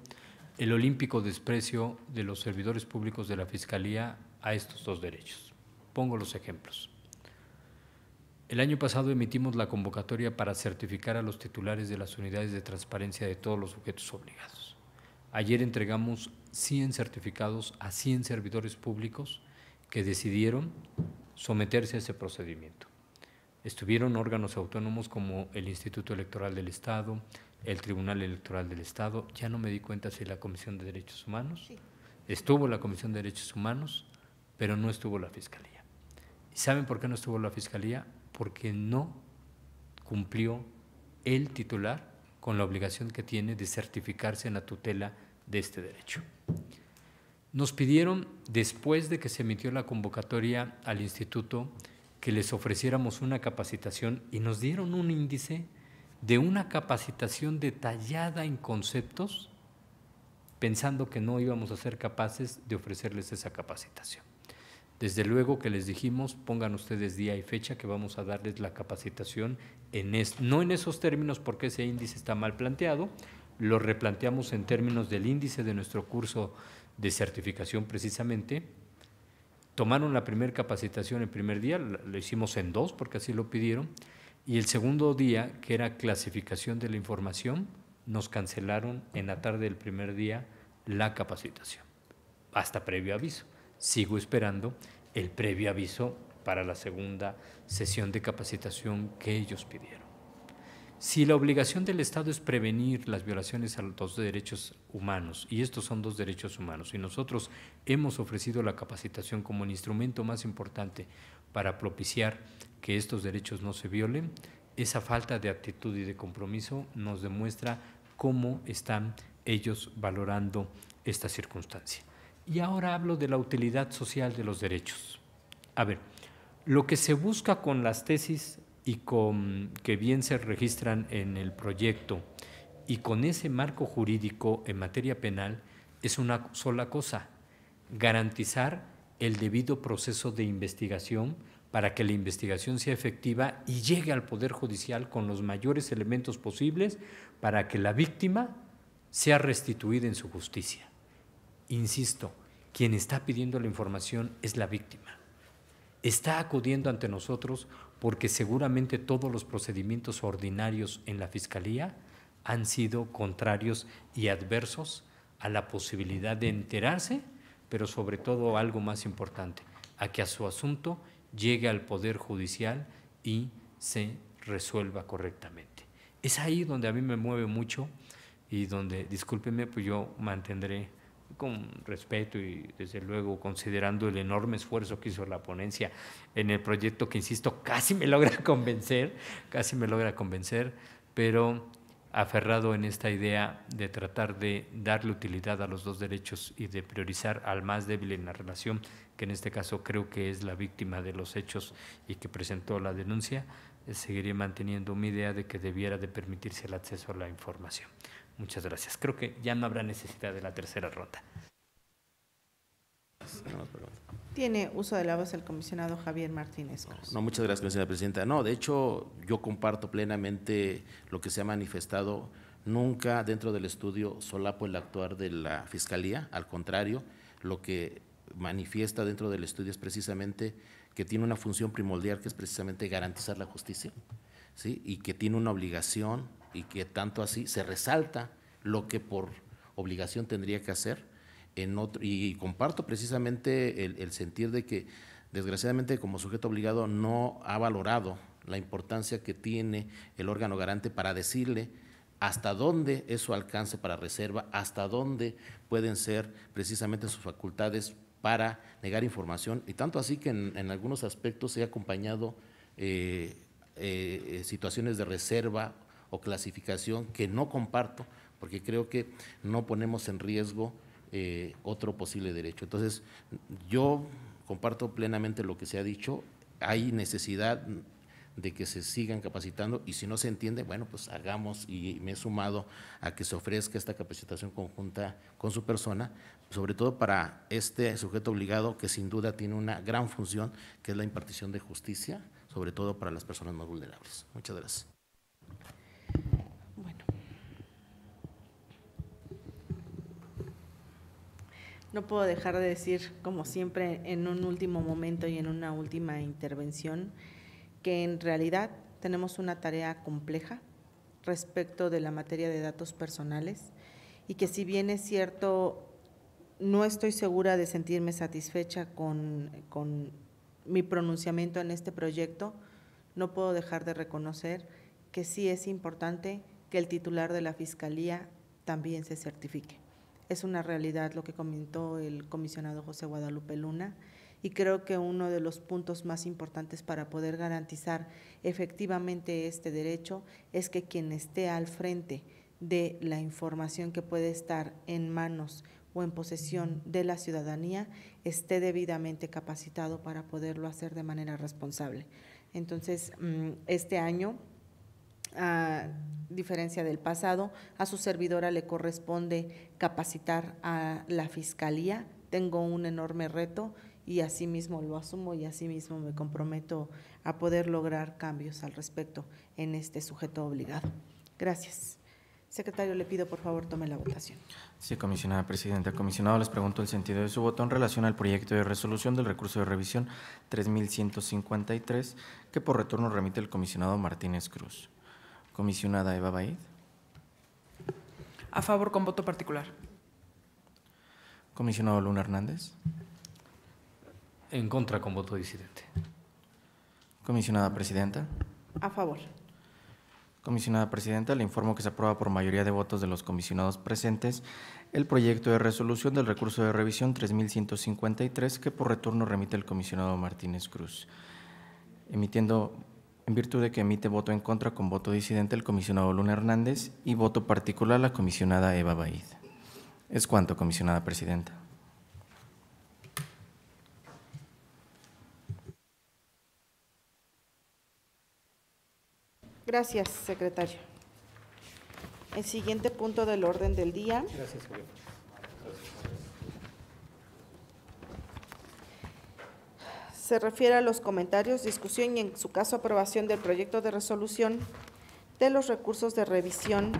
el olímpico desprecio de los servidores públicos de la Fiscalía a estos dos derechos. Pongo los ejemplos. El año pasado emitimos la convocatoria para certificar a los titulares de las unidades de transparencia de todos los sujetos obligados. Ayer entregamos 100 certificados a 100 servidores públicos que decidieron someterse a ese procedimiento. Estuvieron órganos autónomos como el Instituto Electoral del Estado, el Tribunal Electoral del Estado, ya no me di cuenta si la Comisión de Derechos Humanos, estuvo la Comisión de Derechos Humanos, pero no estuvo la Fiscalía. ¿Y saben por qué no estuvo la Fiscalía? Porque no cumplió el titular con la obligación que tiene de certificarse en la tutela de este derecho. Nos pidieron, después de que se emitió la convocatoria al instituto, que les ofreciéramos una capacitación y nos dieron un índice de una capacitación detallada en conceptos, pensando que no íbamos a ser capaces de ofrecerles esa capacitación. Desde luego que les dijimos, pongan ustedes día y fecha que vamos a darles la capacitación, en no en esos términos porque ese índice está mal planteado, lo replanteamos en términos del índice de nuestro curso de certificación precisamente. Tomaron la primera capacitación el primer día, lo hicimos en dos porque así lo pidieron, y el segundo día, que era clasificación de la información, nos cancelaron en la tarde del primer día la capacitación, hasta previo aviso. Sigo esperando el previo aviso para la segunda sesión de capacitación que ellos pidieron. Si la obligación del Estado es prevenir las violaciones a los derechos humanos, y estos son dos derechos humanos, y nosotros hemos ofrecido la capacitación como el instrumento más importante para propiciar que estos derechos no se violen, esa falta de actitud y de compromiso nos demuestra cómo están ellos valorando esta circunstancia. Y ahora hablo de la utilidad social de los derechos. A ver, lo que se busca con las tesis y con que bien se registran en el proyecto y con ese marco jurídico en materia penal es una sola cosa, garantizar el debido proceso de investigación para que la investigación sea efectiva y llegue al Poder Judicial con los mayores elementos posibles para que la víctima sea restituida en su justicia. Insisto, quien está pidiendo la información es la víctima. Está acudiendo ante nosotros porque seguramente todos los procedimientos ordinarios en la Fiscalía han sido contrarios y adversos a la posibilidad de enterarse pero sobre todo algo más importante, a que a su asunto llegue al Poder Judicial y se resuelva correctamente. Es ahí donde a mí me mueve mucho y donde, discúlpenme, pues yo mantendré con respeto y desde luego considerando el enorme esfuerzo que hizo la ponencia en el proyecto que, insisto, casi me logra [laughs] convencer, casi me logra convencer, pero aferrado en esta idea de tratar de darle utilidad a los dos derechos y de priorizar al más débil en la relación, que en este caso creo que es la víctima de los hechos y que presentó la denuncia, eh, seguiría manteniendo mi idea de que debiera de permitirse el acceso a la información. Muchas gracias. Creo que ya no habrá necesidad de la tercera ronda. Tiene uso de la voz el comisionado Javier Martínez No, muchas gracias, señora presidenta. No, de hecho, yo comparto plenamente lo que se ha manifestado. Nunca dentro del estudio solapo el actuar de la Fiscalía, al contrario, lo que manifiesta dentro del estudio es precisamente que tiene una función primordial que es precisamente garantizar la justicia, ¿sí? y que tiene una obligación y que tanto así se resalta lo que por obligación tendría que hacer y comparto precisamente el, sentir de que desgraciadamente como sujeto obligado no ha valorado la importancia que tiene el órgano garante para decirle hasta dónde es su alcance para reserva, hasta dónde pueden ser precisamente sus facultades para negar información, y tanto así que en, algunos aspectos se acompañado eh, eh, situaciones de reserva o clasificación que no comparto, porque creo que no ponemos en riesgo eh, otro posible derecho. Entonces, yo comparto plenamente lo que se ha dicho, hay necesidad de que se sigan capacitando y si no se entiende, bueno, pues hagamos y me he sumado a que se ofrezca esta capacitación conjunta con su persona, sobre todo para este sujeto obligado que sin duda tiene una gran función, que es la impartición de justicia, sobre todo para las personas más vulnerables. Muchas gracias. No puedo dejar de decir, como siempre, en un último momento y en una última intervención, que en realidad tenemos una tarea compleja respecto de la materia de datos personales y que si bien es cierto, no estoy segura de sentirme satisfecha con, mi pronunciamiento en este proyecto, no puedo dejar de reconocer que sí es importante que el titular de la Fiscalía también se certifique es una realidad lo que comentó el comisionado José Guadalupe Luna y creo que uno de los puntos más importantes para poder garantizar efectivamente este derecho es que quien esté al frente de la información que puede estar en manos o en posesión de la ciudadanía esté debidamente capacitado para poderlo hacer de manera responsable. Entonces, mm, este año a diferencia del pasado, a su servidora le corresponde capacitar a la Fiscalía. Tengo un enorme reto y asimismo lo asumo y asimismo me comprometo a poder lograr cambios al respecto en este sujeto obligado. Gracias. Secretario, le pido por favor tome la votación. Sí, comisionada presidenta. Comisionado, les pregunto el sentido de su voto en relación al proyecto de resolución del recurso de revisión 3153 que por retorno remite el comisionado Martínez Cruz. Comisionada Eva Baid. A favor con voto particular. Comisionado Luna Hernández. En contra con voto disidente. Comisionada Presidenta. A favor. Comisionada Presidenta, le informo que se aprueba por mayoría de votos de los comisionados presentes el proyecto de resolución del recurso de revisión 3153 que por retorno remite el comisionado Martínez Cruz, emitiendo en virtud de que emite voto en contra con voto disidente el comisionado Luna Hernández y voto particular la comisionada Eva Baid. Es cuanto, comisionada presidenta. Gracias, secretario. El siguiente punto del orden del día. Gracias, se refiere a los comentarios, discusión y en su caso aprobación del proyecto de resolución de los recursos de revisión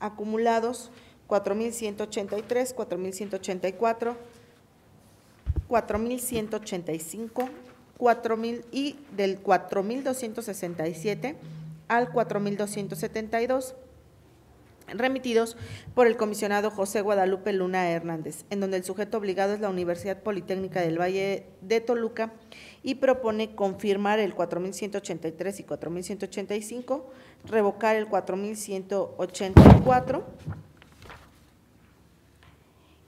acumulados 4183, 4184, 4185, 4000 y del 4267 al 4272 remitidos por el comisionado José Guadalupe Luna Hernández, en donde el sujeto obligado es la Universidad Politécnica del Valle de Toluca y propone confirmar el 4183 y 4185, revocar el 4184.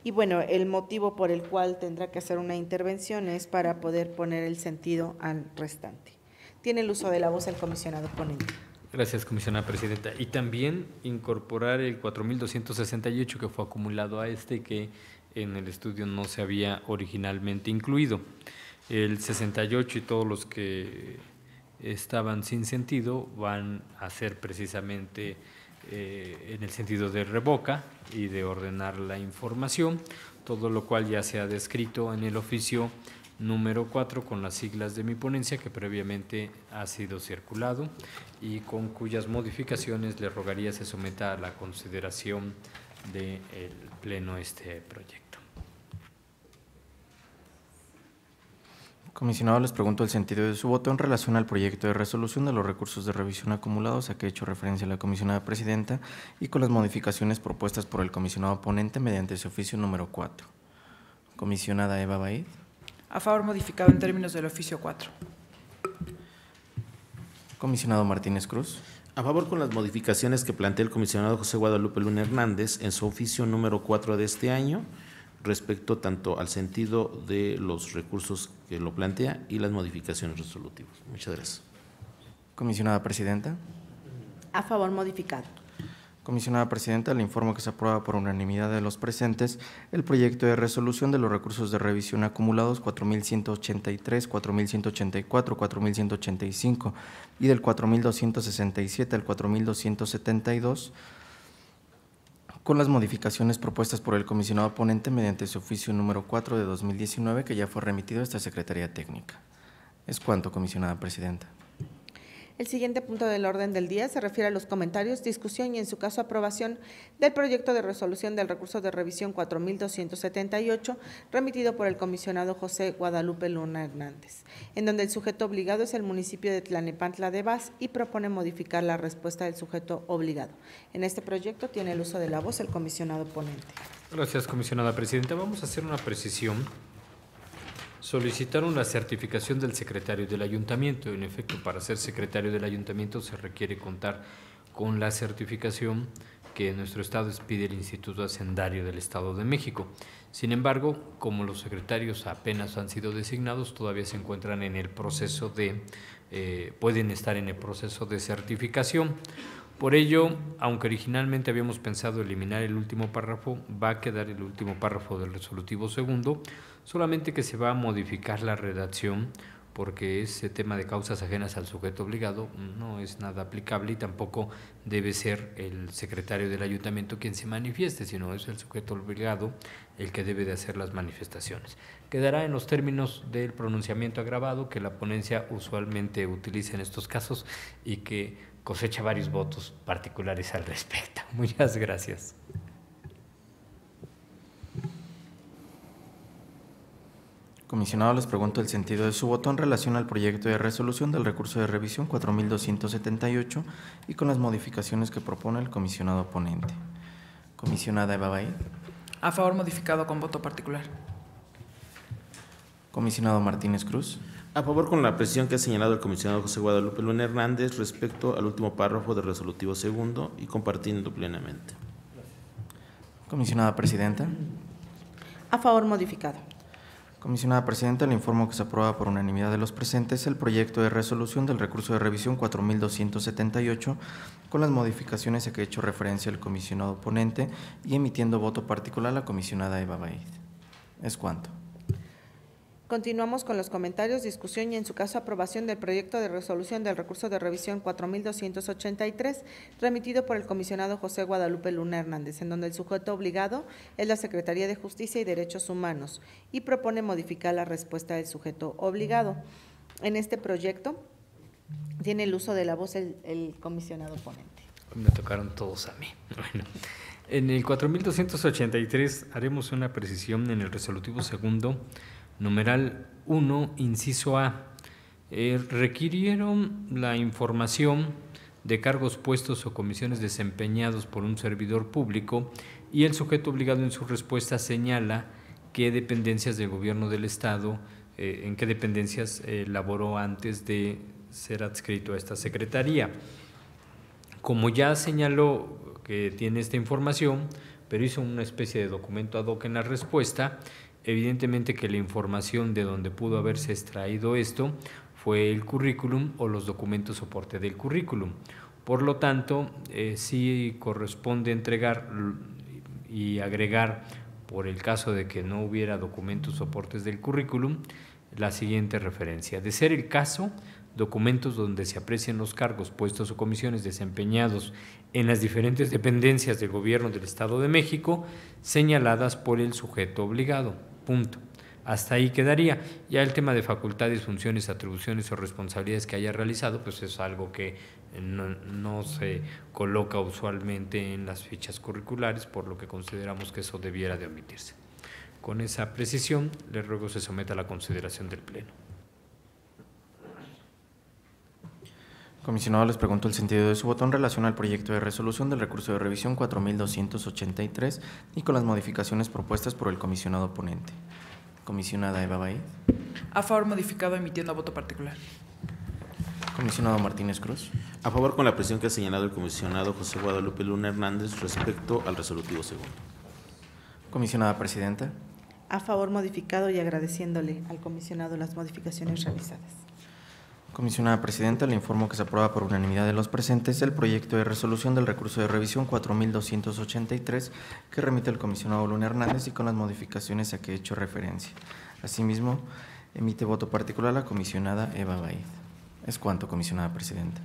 Y bueno, el motivo por el cual tendrá que hacer una intervención es para poder poner el sentido al restante. Tiene el uso de la voz el comisionado ponente. Gracias, comisionada presidenta. Y también incorporar el 4.268 que fue acumulado a este que en el estudio no se había originalmente incluido. El 68 y todos los que estaban sin sentido van a ser precisamente eh, en el sentido de revoca y de ordenar la información, todo lo cual ya se ha descrito en el oficio número 4 con las siglas de mi ponencia que previamente ha sido circulado y con cuyas modificaciones le rogaría se someta a la consideración del de Pleno este proyecto. Comisionado, les pregunto el sentido de su voto en relación al proyecto de resolución de los recursos de revisión acumulados a que he hecho referencia la comisionada presidenta y con las modificaciones propuestas por el comisionado ponente mediante su oficio número 4. Comisionada Eva Baid. A favor modificado en términos del oficio 4. Comisionado Martínez Cruz. A favor con las modificaciones que plantea el comisionado José Guadalupe Luna Hernández en su oficio número 4 de este año, respecto tanto al sentido de los recursos que lo plantea y las modificaciones resolutivas. Muchas gracias. Comisionada Presidenta. A favor modificado. Comisionada Presidenta, le informo que se aprueba por unanimidad de los presentes el proyecto de resolución de los recursos de revisión acumulados 4183, 4184, 4185 y del 4267 al 4272 con las modificaciones propuestas por el comisionado ponente mediante su oficio número 4 de 2019 que ya fue remitido a esta Secretaría Técnica. Es cuanto, comisionada Presidenta. El siguiente punto del orden del día se refiere a los comentarios, discusión y, en su caso, aprobación del proyecto de resolución del recurso de revisión 4278 remitido por el comisionado José Guadalupe Luna Hernández, en donde el sujeto obligado es el municipio de Tlanepantla de Vaz y propone modificar la respuesta del sujeto obligado. En este proyecto tiene el uso de la voz el comisionado ponente. Gracias, comisionada presidenta. Vamos a hacer una precisión. Solicitaron la certificación del secretario del ayuntamiento. En efecto, para ser secretario del ayuntamiento se requiere contar con la certificación que nuestro estado pide el Instituto Hacendario del Estado de México. Sin embargo, como los secretarios apenas han sido designados, todavía se encuentran en el proceso de, eh, pueden estar en el proceso de certificación. Por ello, aunque originalmente habíamos pensado eliminar el último párrafo, va a quedar el último párrafo del resolutivo segundo, solamente que se va a modificar la redacción porque ese tema de causas ajenas al sujeto obligado no es nada aplicable y tampoco debe ser el secretario del ayuntamiento quien se manifieste, sino es el sujeto obligado el que debe de hacer las manifestaciones. Quedará en los términos del pronunciamiento agravado que la ponencia usualmente utiliza en estos casos y que cosecha varios votos particulares al respecto. [laughs] Muchas gracias. Comisionado, les pregunto el sentido de su voto en relación al proyecto de resolución del recurso de revisión 4278 y con las modificaciones que propone el comisionado ponente. Comisionada Eva A favor, modificado con voto particular. Comisionado Martínez Cruz. A favor con la presión que ha señalado el comisionado José Guadalupe Luna Hernández respecto al último párrafo del resolutivo segundo y compartiendo plenamente. Comisionada Presidenta. A favor modificado. Comisionada Presidenta, le informo que se aprueba por unanimidad de los presentes el proyecto de resolución del recurso de revisión 4278 con las modificaciones a que ha hecho referencia el comisionado ponente y emitiendo voto particular a la comisionada Eva Baid. Es cuanto. Continuamos con los comentarios, discusión y en su caso aprobación del proyecto de resolución del recurso de revisión 4283 remitido por el comisionado José Guadalupe Luna Hernández, en donde el sujeto obligado es la Secretaría de Justicia y Derechos Humanos y propone modificar la respuesta del sujeto obligado. En este proyecto tiene el uso de la voz el, comisionado ponente. Me tocaron todos a mí. [laughs] Bueno. En el 4283 haremos una precisión en el resolutivo segundo numeral 1, inciso A, eh, requirieron la información de cargos puestos o comisiones desempeñados por un servidor público y el sujeto obligado en su respuesta señala qué dependencias del gobierno del Estado, eh, en qué dependencias eh, elaboró antes de ser adscrito a esta secretaría. Como ya señaló que tiene esta información, pero hizo una especie de documento ad hoc en la respuesta, Evidentemente que la información de donde pudo haberse extraído esto fue el currículum o los documentos soporte del currículum. Por lo tanto, eh, sí corresponde entregar y agregar, por el caso de que no hubiera documentos soportes del currículum, la siguiente referencia. De ser el caso, documentos donde se aprecien los cargos, puestos o comisiones desempeñados en las diferentes dependencias del Gobierno del Estado de México señaladas por el sujeto obligado. Punto. Hasta ahí quedaría. Ya el tema de facultades, funciones, atribuciones o responsabilidades que haya realizado, pues es algo que eh, no, se coloca usualmente en las fichas curriculares, por lo que consideramos que eso debiera de omitirse. Con esa precisión, le ruego se someta a la consideración del Pleno. Comisionado, les pregunto el sentido de su voto en relación al proyecto de resolución del recurso de revisión 4283 y con las modificaciones propuestas por el comisionado ponente. Comisionada Eva Báez. A favor modificado, emitiendo voto particular. Comisionado Martínez Cruz. A favor con la presión que ha señalado el comisionado José Guadalupe Luna Hernández respecto al resolutivo segundo. Comisionada Presidenta. A favor modificado y agradeciéndole al comisionado las modificaciones realizadas. Comisionada Presidenta, le informo que se aprueba por unanimidad de los presentes el proyecto de resolución del recurso de revisión 4283 que remite el comisionado Luna Hernández y con las modificaciones a que he hecho referencia. Asimismo, emite voto particular la comisionada Eva Baid. Es cuanto, comisionada Presidenta.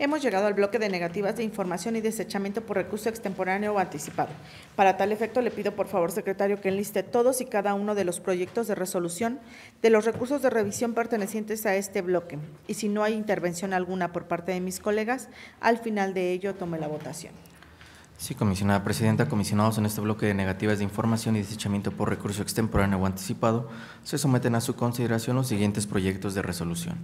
Hemos llegado al bloque de negativas de información y desechamiento por recurso extemporáneo o anticipado. Para tal efecto, le pido por favor, secretario, que enliste todos y cada uno de los proyectos de resolución de los recursos de revisión pertenecientes a este bloque. Y si no hay intervención alguna por parte de mis colegas, al final de ello tome la votación. Sí, comisionada presidenta, comisionados, en este bloque de negativas de información y desechamiento por recurso extemporáneo o anticipado, se someten a su consideración los siguientes proyectos de resolución.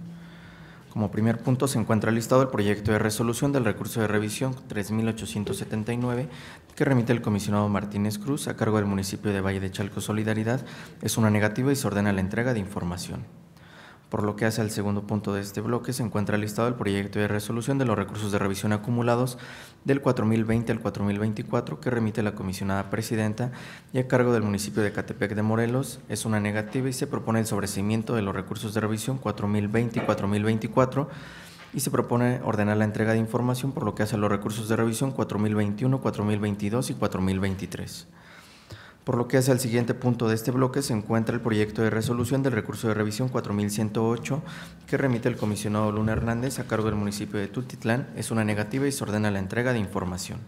Como primer punto se encuentra listado el proyecto de resolución del recurso de revisión 3879 que remite el comisionado Martínez Cruz a cargo del municipio de Valle de Chalco Solidaridad. Es una negativa y se ordena la entrega de información. Por lo que hace al segundo punto de este bloque, se encuentra listado el proyecto de resolución de los recursos de revisión acumulados del 4020 al 4024 que remite la comisionada presidenta y a cargo del municipio de Catepec de Morelos. Es una negativa y se propone el sobrecimiento de los recursos de revisión 4020 y 4024 y se propone ordenar la entrega de información por lo que hace a los recursos de revisión 4021, 4022 y 4023 por lo que hace al siguiente punto de este bloque se encuentra el proyecto de resolución del recurso de revisión 4108 que remite el comisionado Luna Hernández a cargo del municipio de Tutitlán. Es una negativa y se ordena la entrega de información.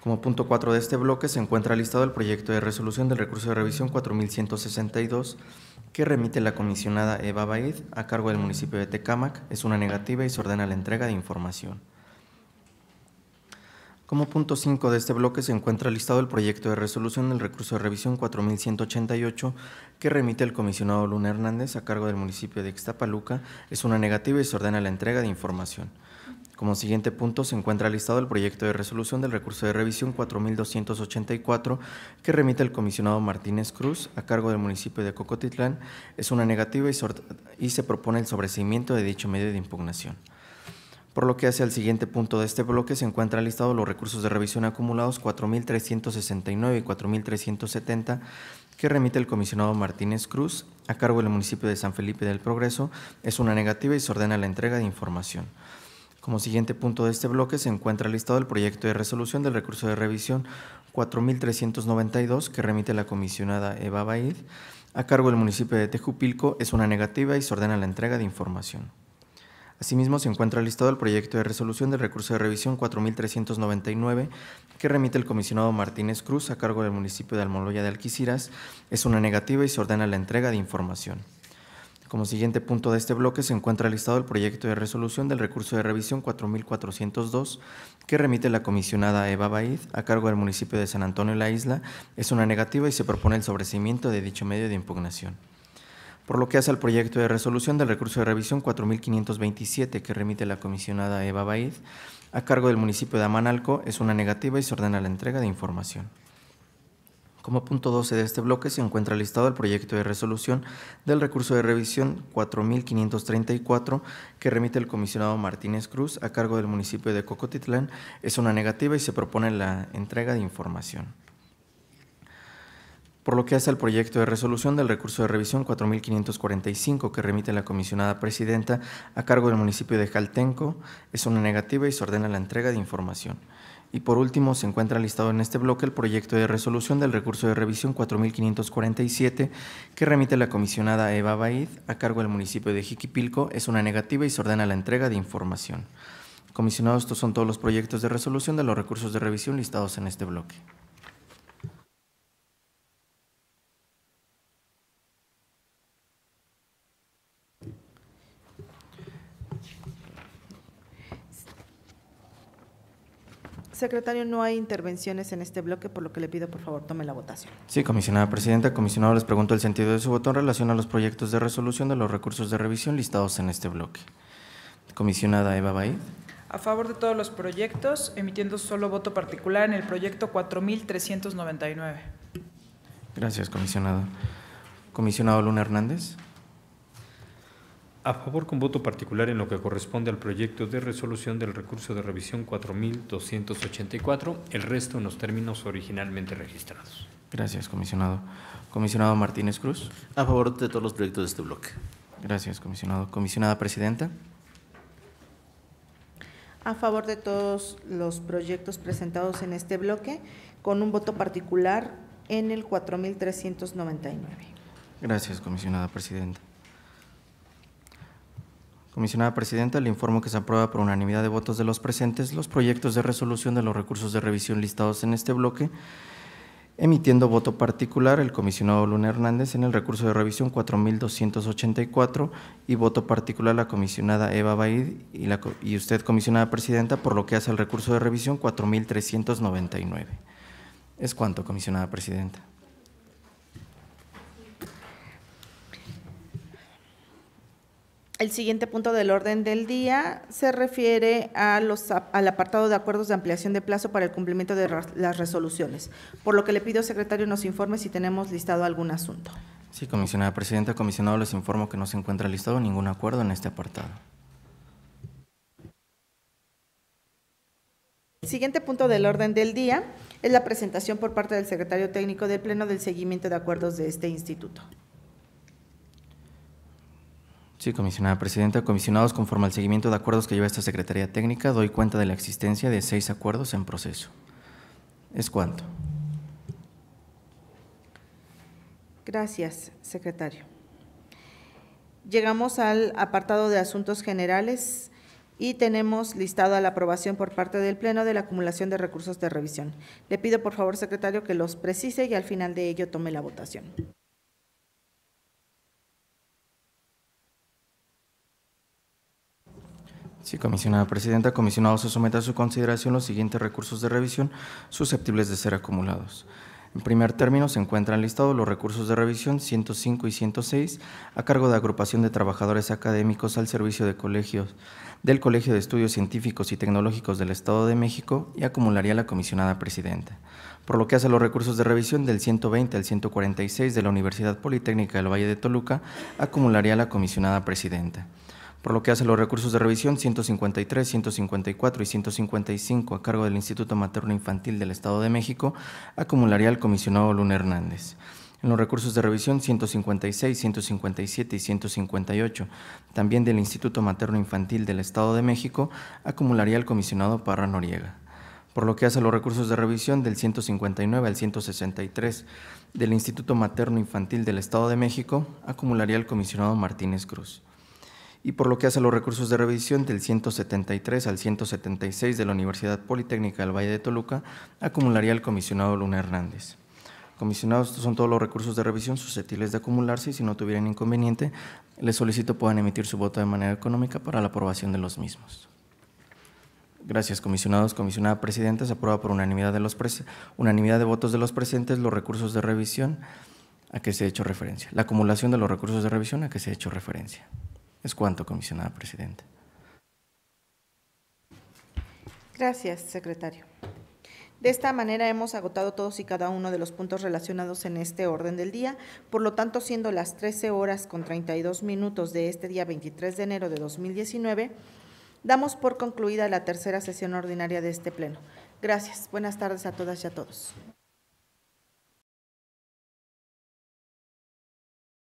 Como punto 4 de este bloque se encuentra listado el proyecto de resolución del recurso de revisión 4162 que remite la comisionada Eva Baid a cargo del municipio de Tecamac. Es una negativa y se ordena la entrega de información. Como punto 5 de este bloque se encuentra listado el proyecto de resolución del recurso de revisión 4188 que remite el comisionado Luna Hernández a cargo del municipio de Ixtapaluca. Es una negativa y se ordena la entrega de información. Como siguiente punto se encuentra listado el proyecto de resolución del recurso de revisión 4284 que remite el comisionado Martínez Cruz a cargo del municipio de Cocotitlán. Es una negativa y, se propone el sobreseimiento de dicho medio de impugnación por lo que hace al siguiente punto de este bloque se encuentra listados los recursos de revisión acumulados 4.369 y 4.370 que remite el comisionado Martínez Cruz a cargo del municipio de San Felipe del Progreso es una negativa y se ordena la entrega de información. Como siguiente punto de este bloque se encuentra listado el proyecto de resolución del recurso de revisión 4.392 que remite la comisionada Eva Bail a cargo del municipio de Tejupilco es una negativa y se ordena la entrega de información. Asimismo, se encuentra listado el proyecto de resolución del recurso de revisión 4399 que remite el comisionado Martínez Cruz a cargo del municipio de Almoloya de Alquiciras. Es una negativa y se ordena la entrega de información. Como siguiente punto de este bloque se encuentra listado el proyecto de resolución del recurso de revisión 4402 que remite la comisionada Eva Baid a cargo del municipio de San Antonio la Isla. Es una negativa y se propone el sobrecimiento de dicho medio de impugnación por lo que hace al proyecto de resolución del recurso de revisión 4527 que remite la comisionada Eva Baid a cargo del municipio de Amanalco es una negativa y se ordena la entrega de información. Como punto 12 de este bloque se encuentra listado el proyecto de resolución del recurso de revisión 4534 que remite el comisionado Martínez Cruz a cargo del municipio de Cocotitlán. Es una negativa y se propone la entrega de información. Por lo que hace al proyecto de resolución del recurso de revisión 4545 que remite la comisionada presidenta a cargo del municipio de Jaltenco, es una negativa y se ordena la entrega de información. Y por último, se encuentra listado en este bloque el proyecto de resolución del recurso de revisión 4547 que remite la comisionada Eva Baid a cargo del municipio de Jiquipilco. Es una negativa y se ordena la entrega de información. Comisionados, estos son todos los proyectos de resolución de los recursos de revisión listados en este bloque. Secretario, no hay intervenciones en este bloque, por lo que le pido, por favor, tome la votación. Sí, comisionada presidenta. Comisionado, les pregunto el sentido de su voto en relación a los proyectos de resolución de los recursos de revisión listados en este bloque. Comisionada Eva Baid. A favor de todos los proyectos, emitiendo solo voto particular en el proyecto 4399. Gracias, comisionado. Comisionado Luna Hernández a favor con voto particular en lo que corresponde al proyecto de resolución del recurso de revisión 4284, el resto en los términos originalmente registrados. Gracias, comisionado. Comisionado Martínez Cruz. A favor de todos los proyectos de este bloque. Gracias, comisionado. Comisionada Presidenta. A favor de todos los proyectos presentados en este bloque, con un voto particular en el 4399. Gracias, comisionada Presidenta. Comisionada Presidenta, le informo que se aprueba por unanimidad de votos de los presentes los proyectos de resolución de los recursos de revisión listados en este bloque, emitiendo voto particular el comisionado Luna Hernández en el recurso de revisión 4284 y voto particular la comisionada Eva Baid y, la, y usted, comisionada Presidenta, por lo que hace al recurso de revisión 4399. Es cuanto, comisionada Presidenta. El siguiente punto del orden del día se refiere al apartado de acuerdos de ampliación de plazo para el cumplimiento de las resoluciones, por lo que le pido, secretario, nos informe si tenemos listado algún asunto. Sí, comisionada presidenta, comisionado, les informo que no se encuentra listado ningún acuerdo en este apartado. El siguiente punto del orden del día es la presentación por parte del secretario técnico del Pleno del seguimiento de acuerdos de este instituto. Sí, comisionada presidenta. Comisionados, conforme al seguimiento de acuerdos que lleva esta Secretaría Técnica, doy cuenta de la existencia de seis acuerdos en proceso. ¿Es cuánto? Gracias, secretario. Llegamos al apartado de asuntos generales y tenemos listada la aprobación por parte del Pleno de la acumulación de recursos de revisión. Le pido, por favor, secretario, que los precise y al final de ello tome la votación. Sí, comisionada presidenta, comisionado, se somete a su consideración los siguientes recursos de revisión susceptibles de ser acumulados. En primer término, se encuentran listados los recursos de revisión 105 y 106 a cargo de agrupación de trabajadores académicos al servicio de colegios del Colegio de Estudios Científicos y Tecnológicos del Estado de México y acumularía la comisionada presidenta. Por lo que hace a los recursos de revisión del 120 al 146 de la Universidad Politécnica del Valle de Toluca, acumularía la comisionada presidenta por lo que hace los recursos de revisión 153, 154 y 155 a cargo del Instituto Materno Infantil del Estado de México, acumularía el comisionado Luna Hernández. En los recursos de revisión 156, 157 y 158, también del Instituto Materno Infantil del Estado de México, acumularía el comisionado Parra Noriega por lo que hace los recursos de revisión del 159 al 163 del Instituto Materno Infantil del Estado de México, acumularía el comisionado Martínez Cruz y por lo que hace a los recursos de revisión del 173 al 176 de la Universidad Politécnica del Valle de Toluca, acumularía el comisionado Luna Hernández. Comisionados, estos son todos los recursos de revisión susceptibles de acumularse y si no tuvieran inconveniente, les solicito puedan emitir su voto de manera económica para la aprobación de los mismos. Gracias, comisionados. Comisionada Presidenta, se aprueba por unanimidad de, unanimidad de votos de los presentes los recursos de revisión a que se ha hecho referencia, la acumulación de los recursos de revisión a que se ha hecho referencia. Es cuanto, comisionada presidenta. Gracias, secretario. De esta manera hemos agotado todos y cada uno de los puntos relacionados en este orden del día. Por lo tanto, siendo las 13 horas con 32 minutos de este día 23 de enero de 2019, damos por concluida la tercera sesión ordinaria de este Pleno. Gracias. Buenas tardes a todas y a todos.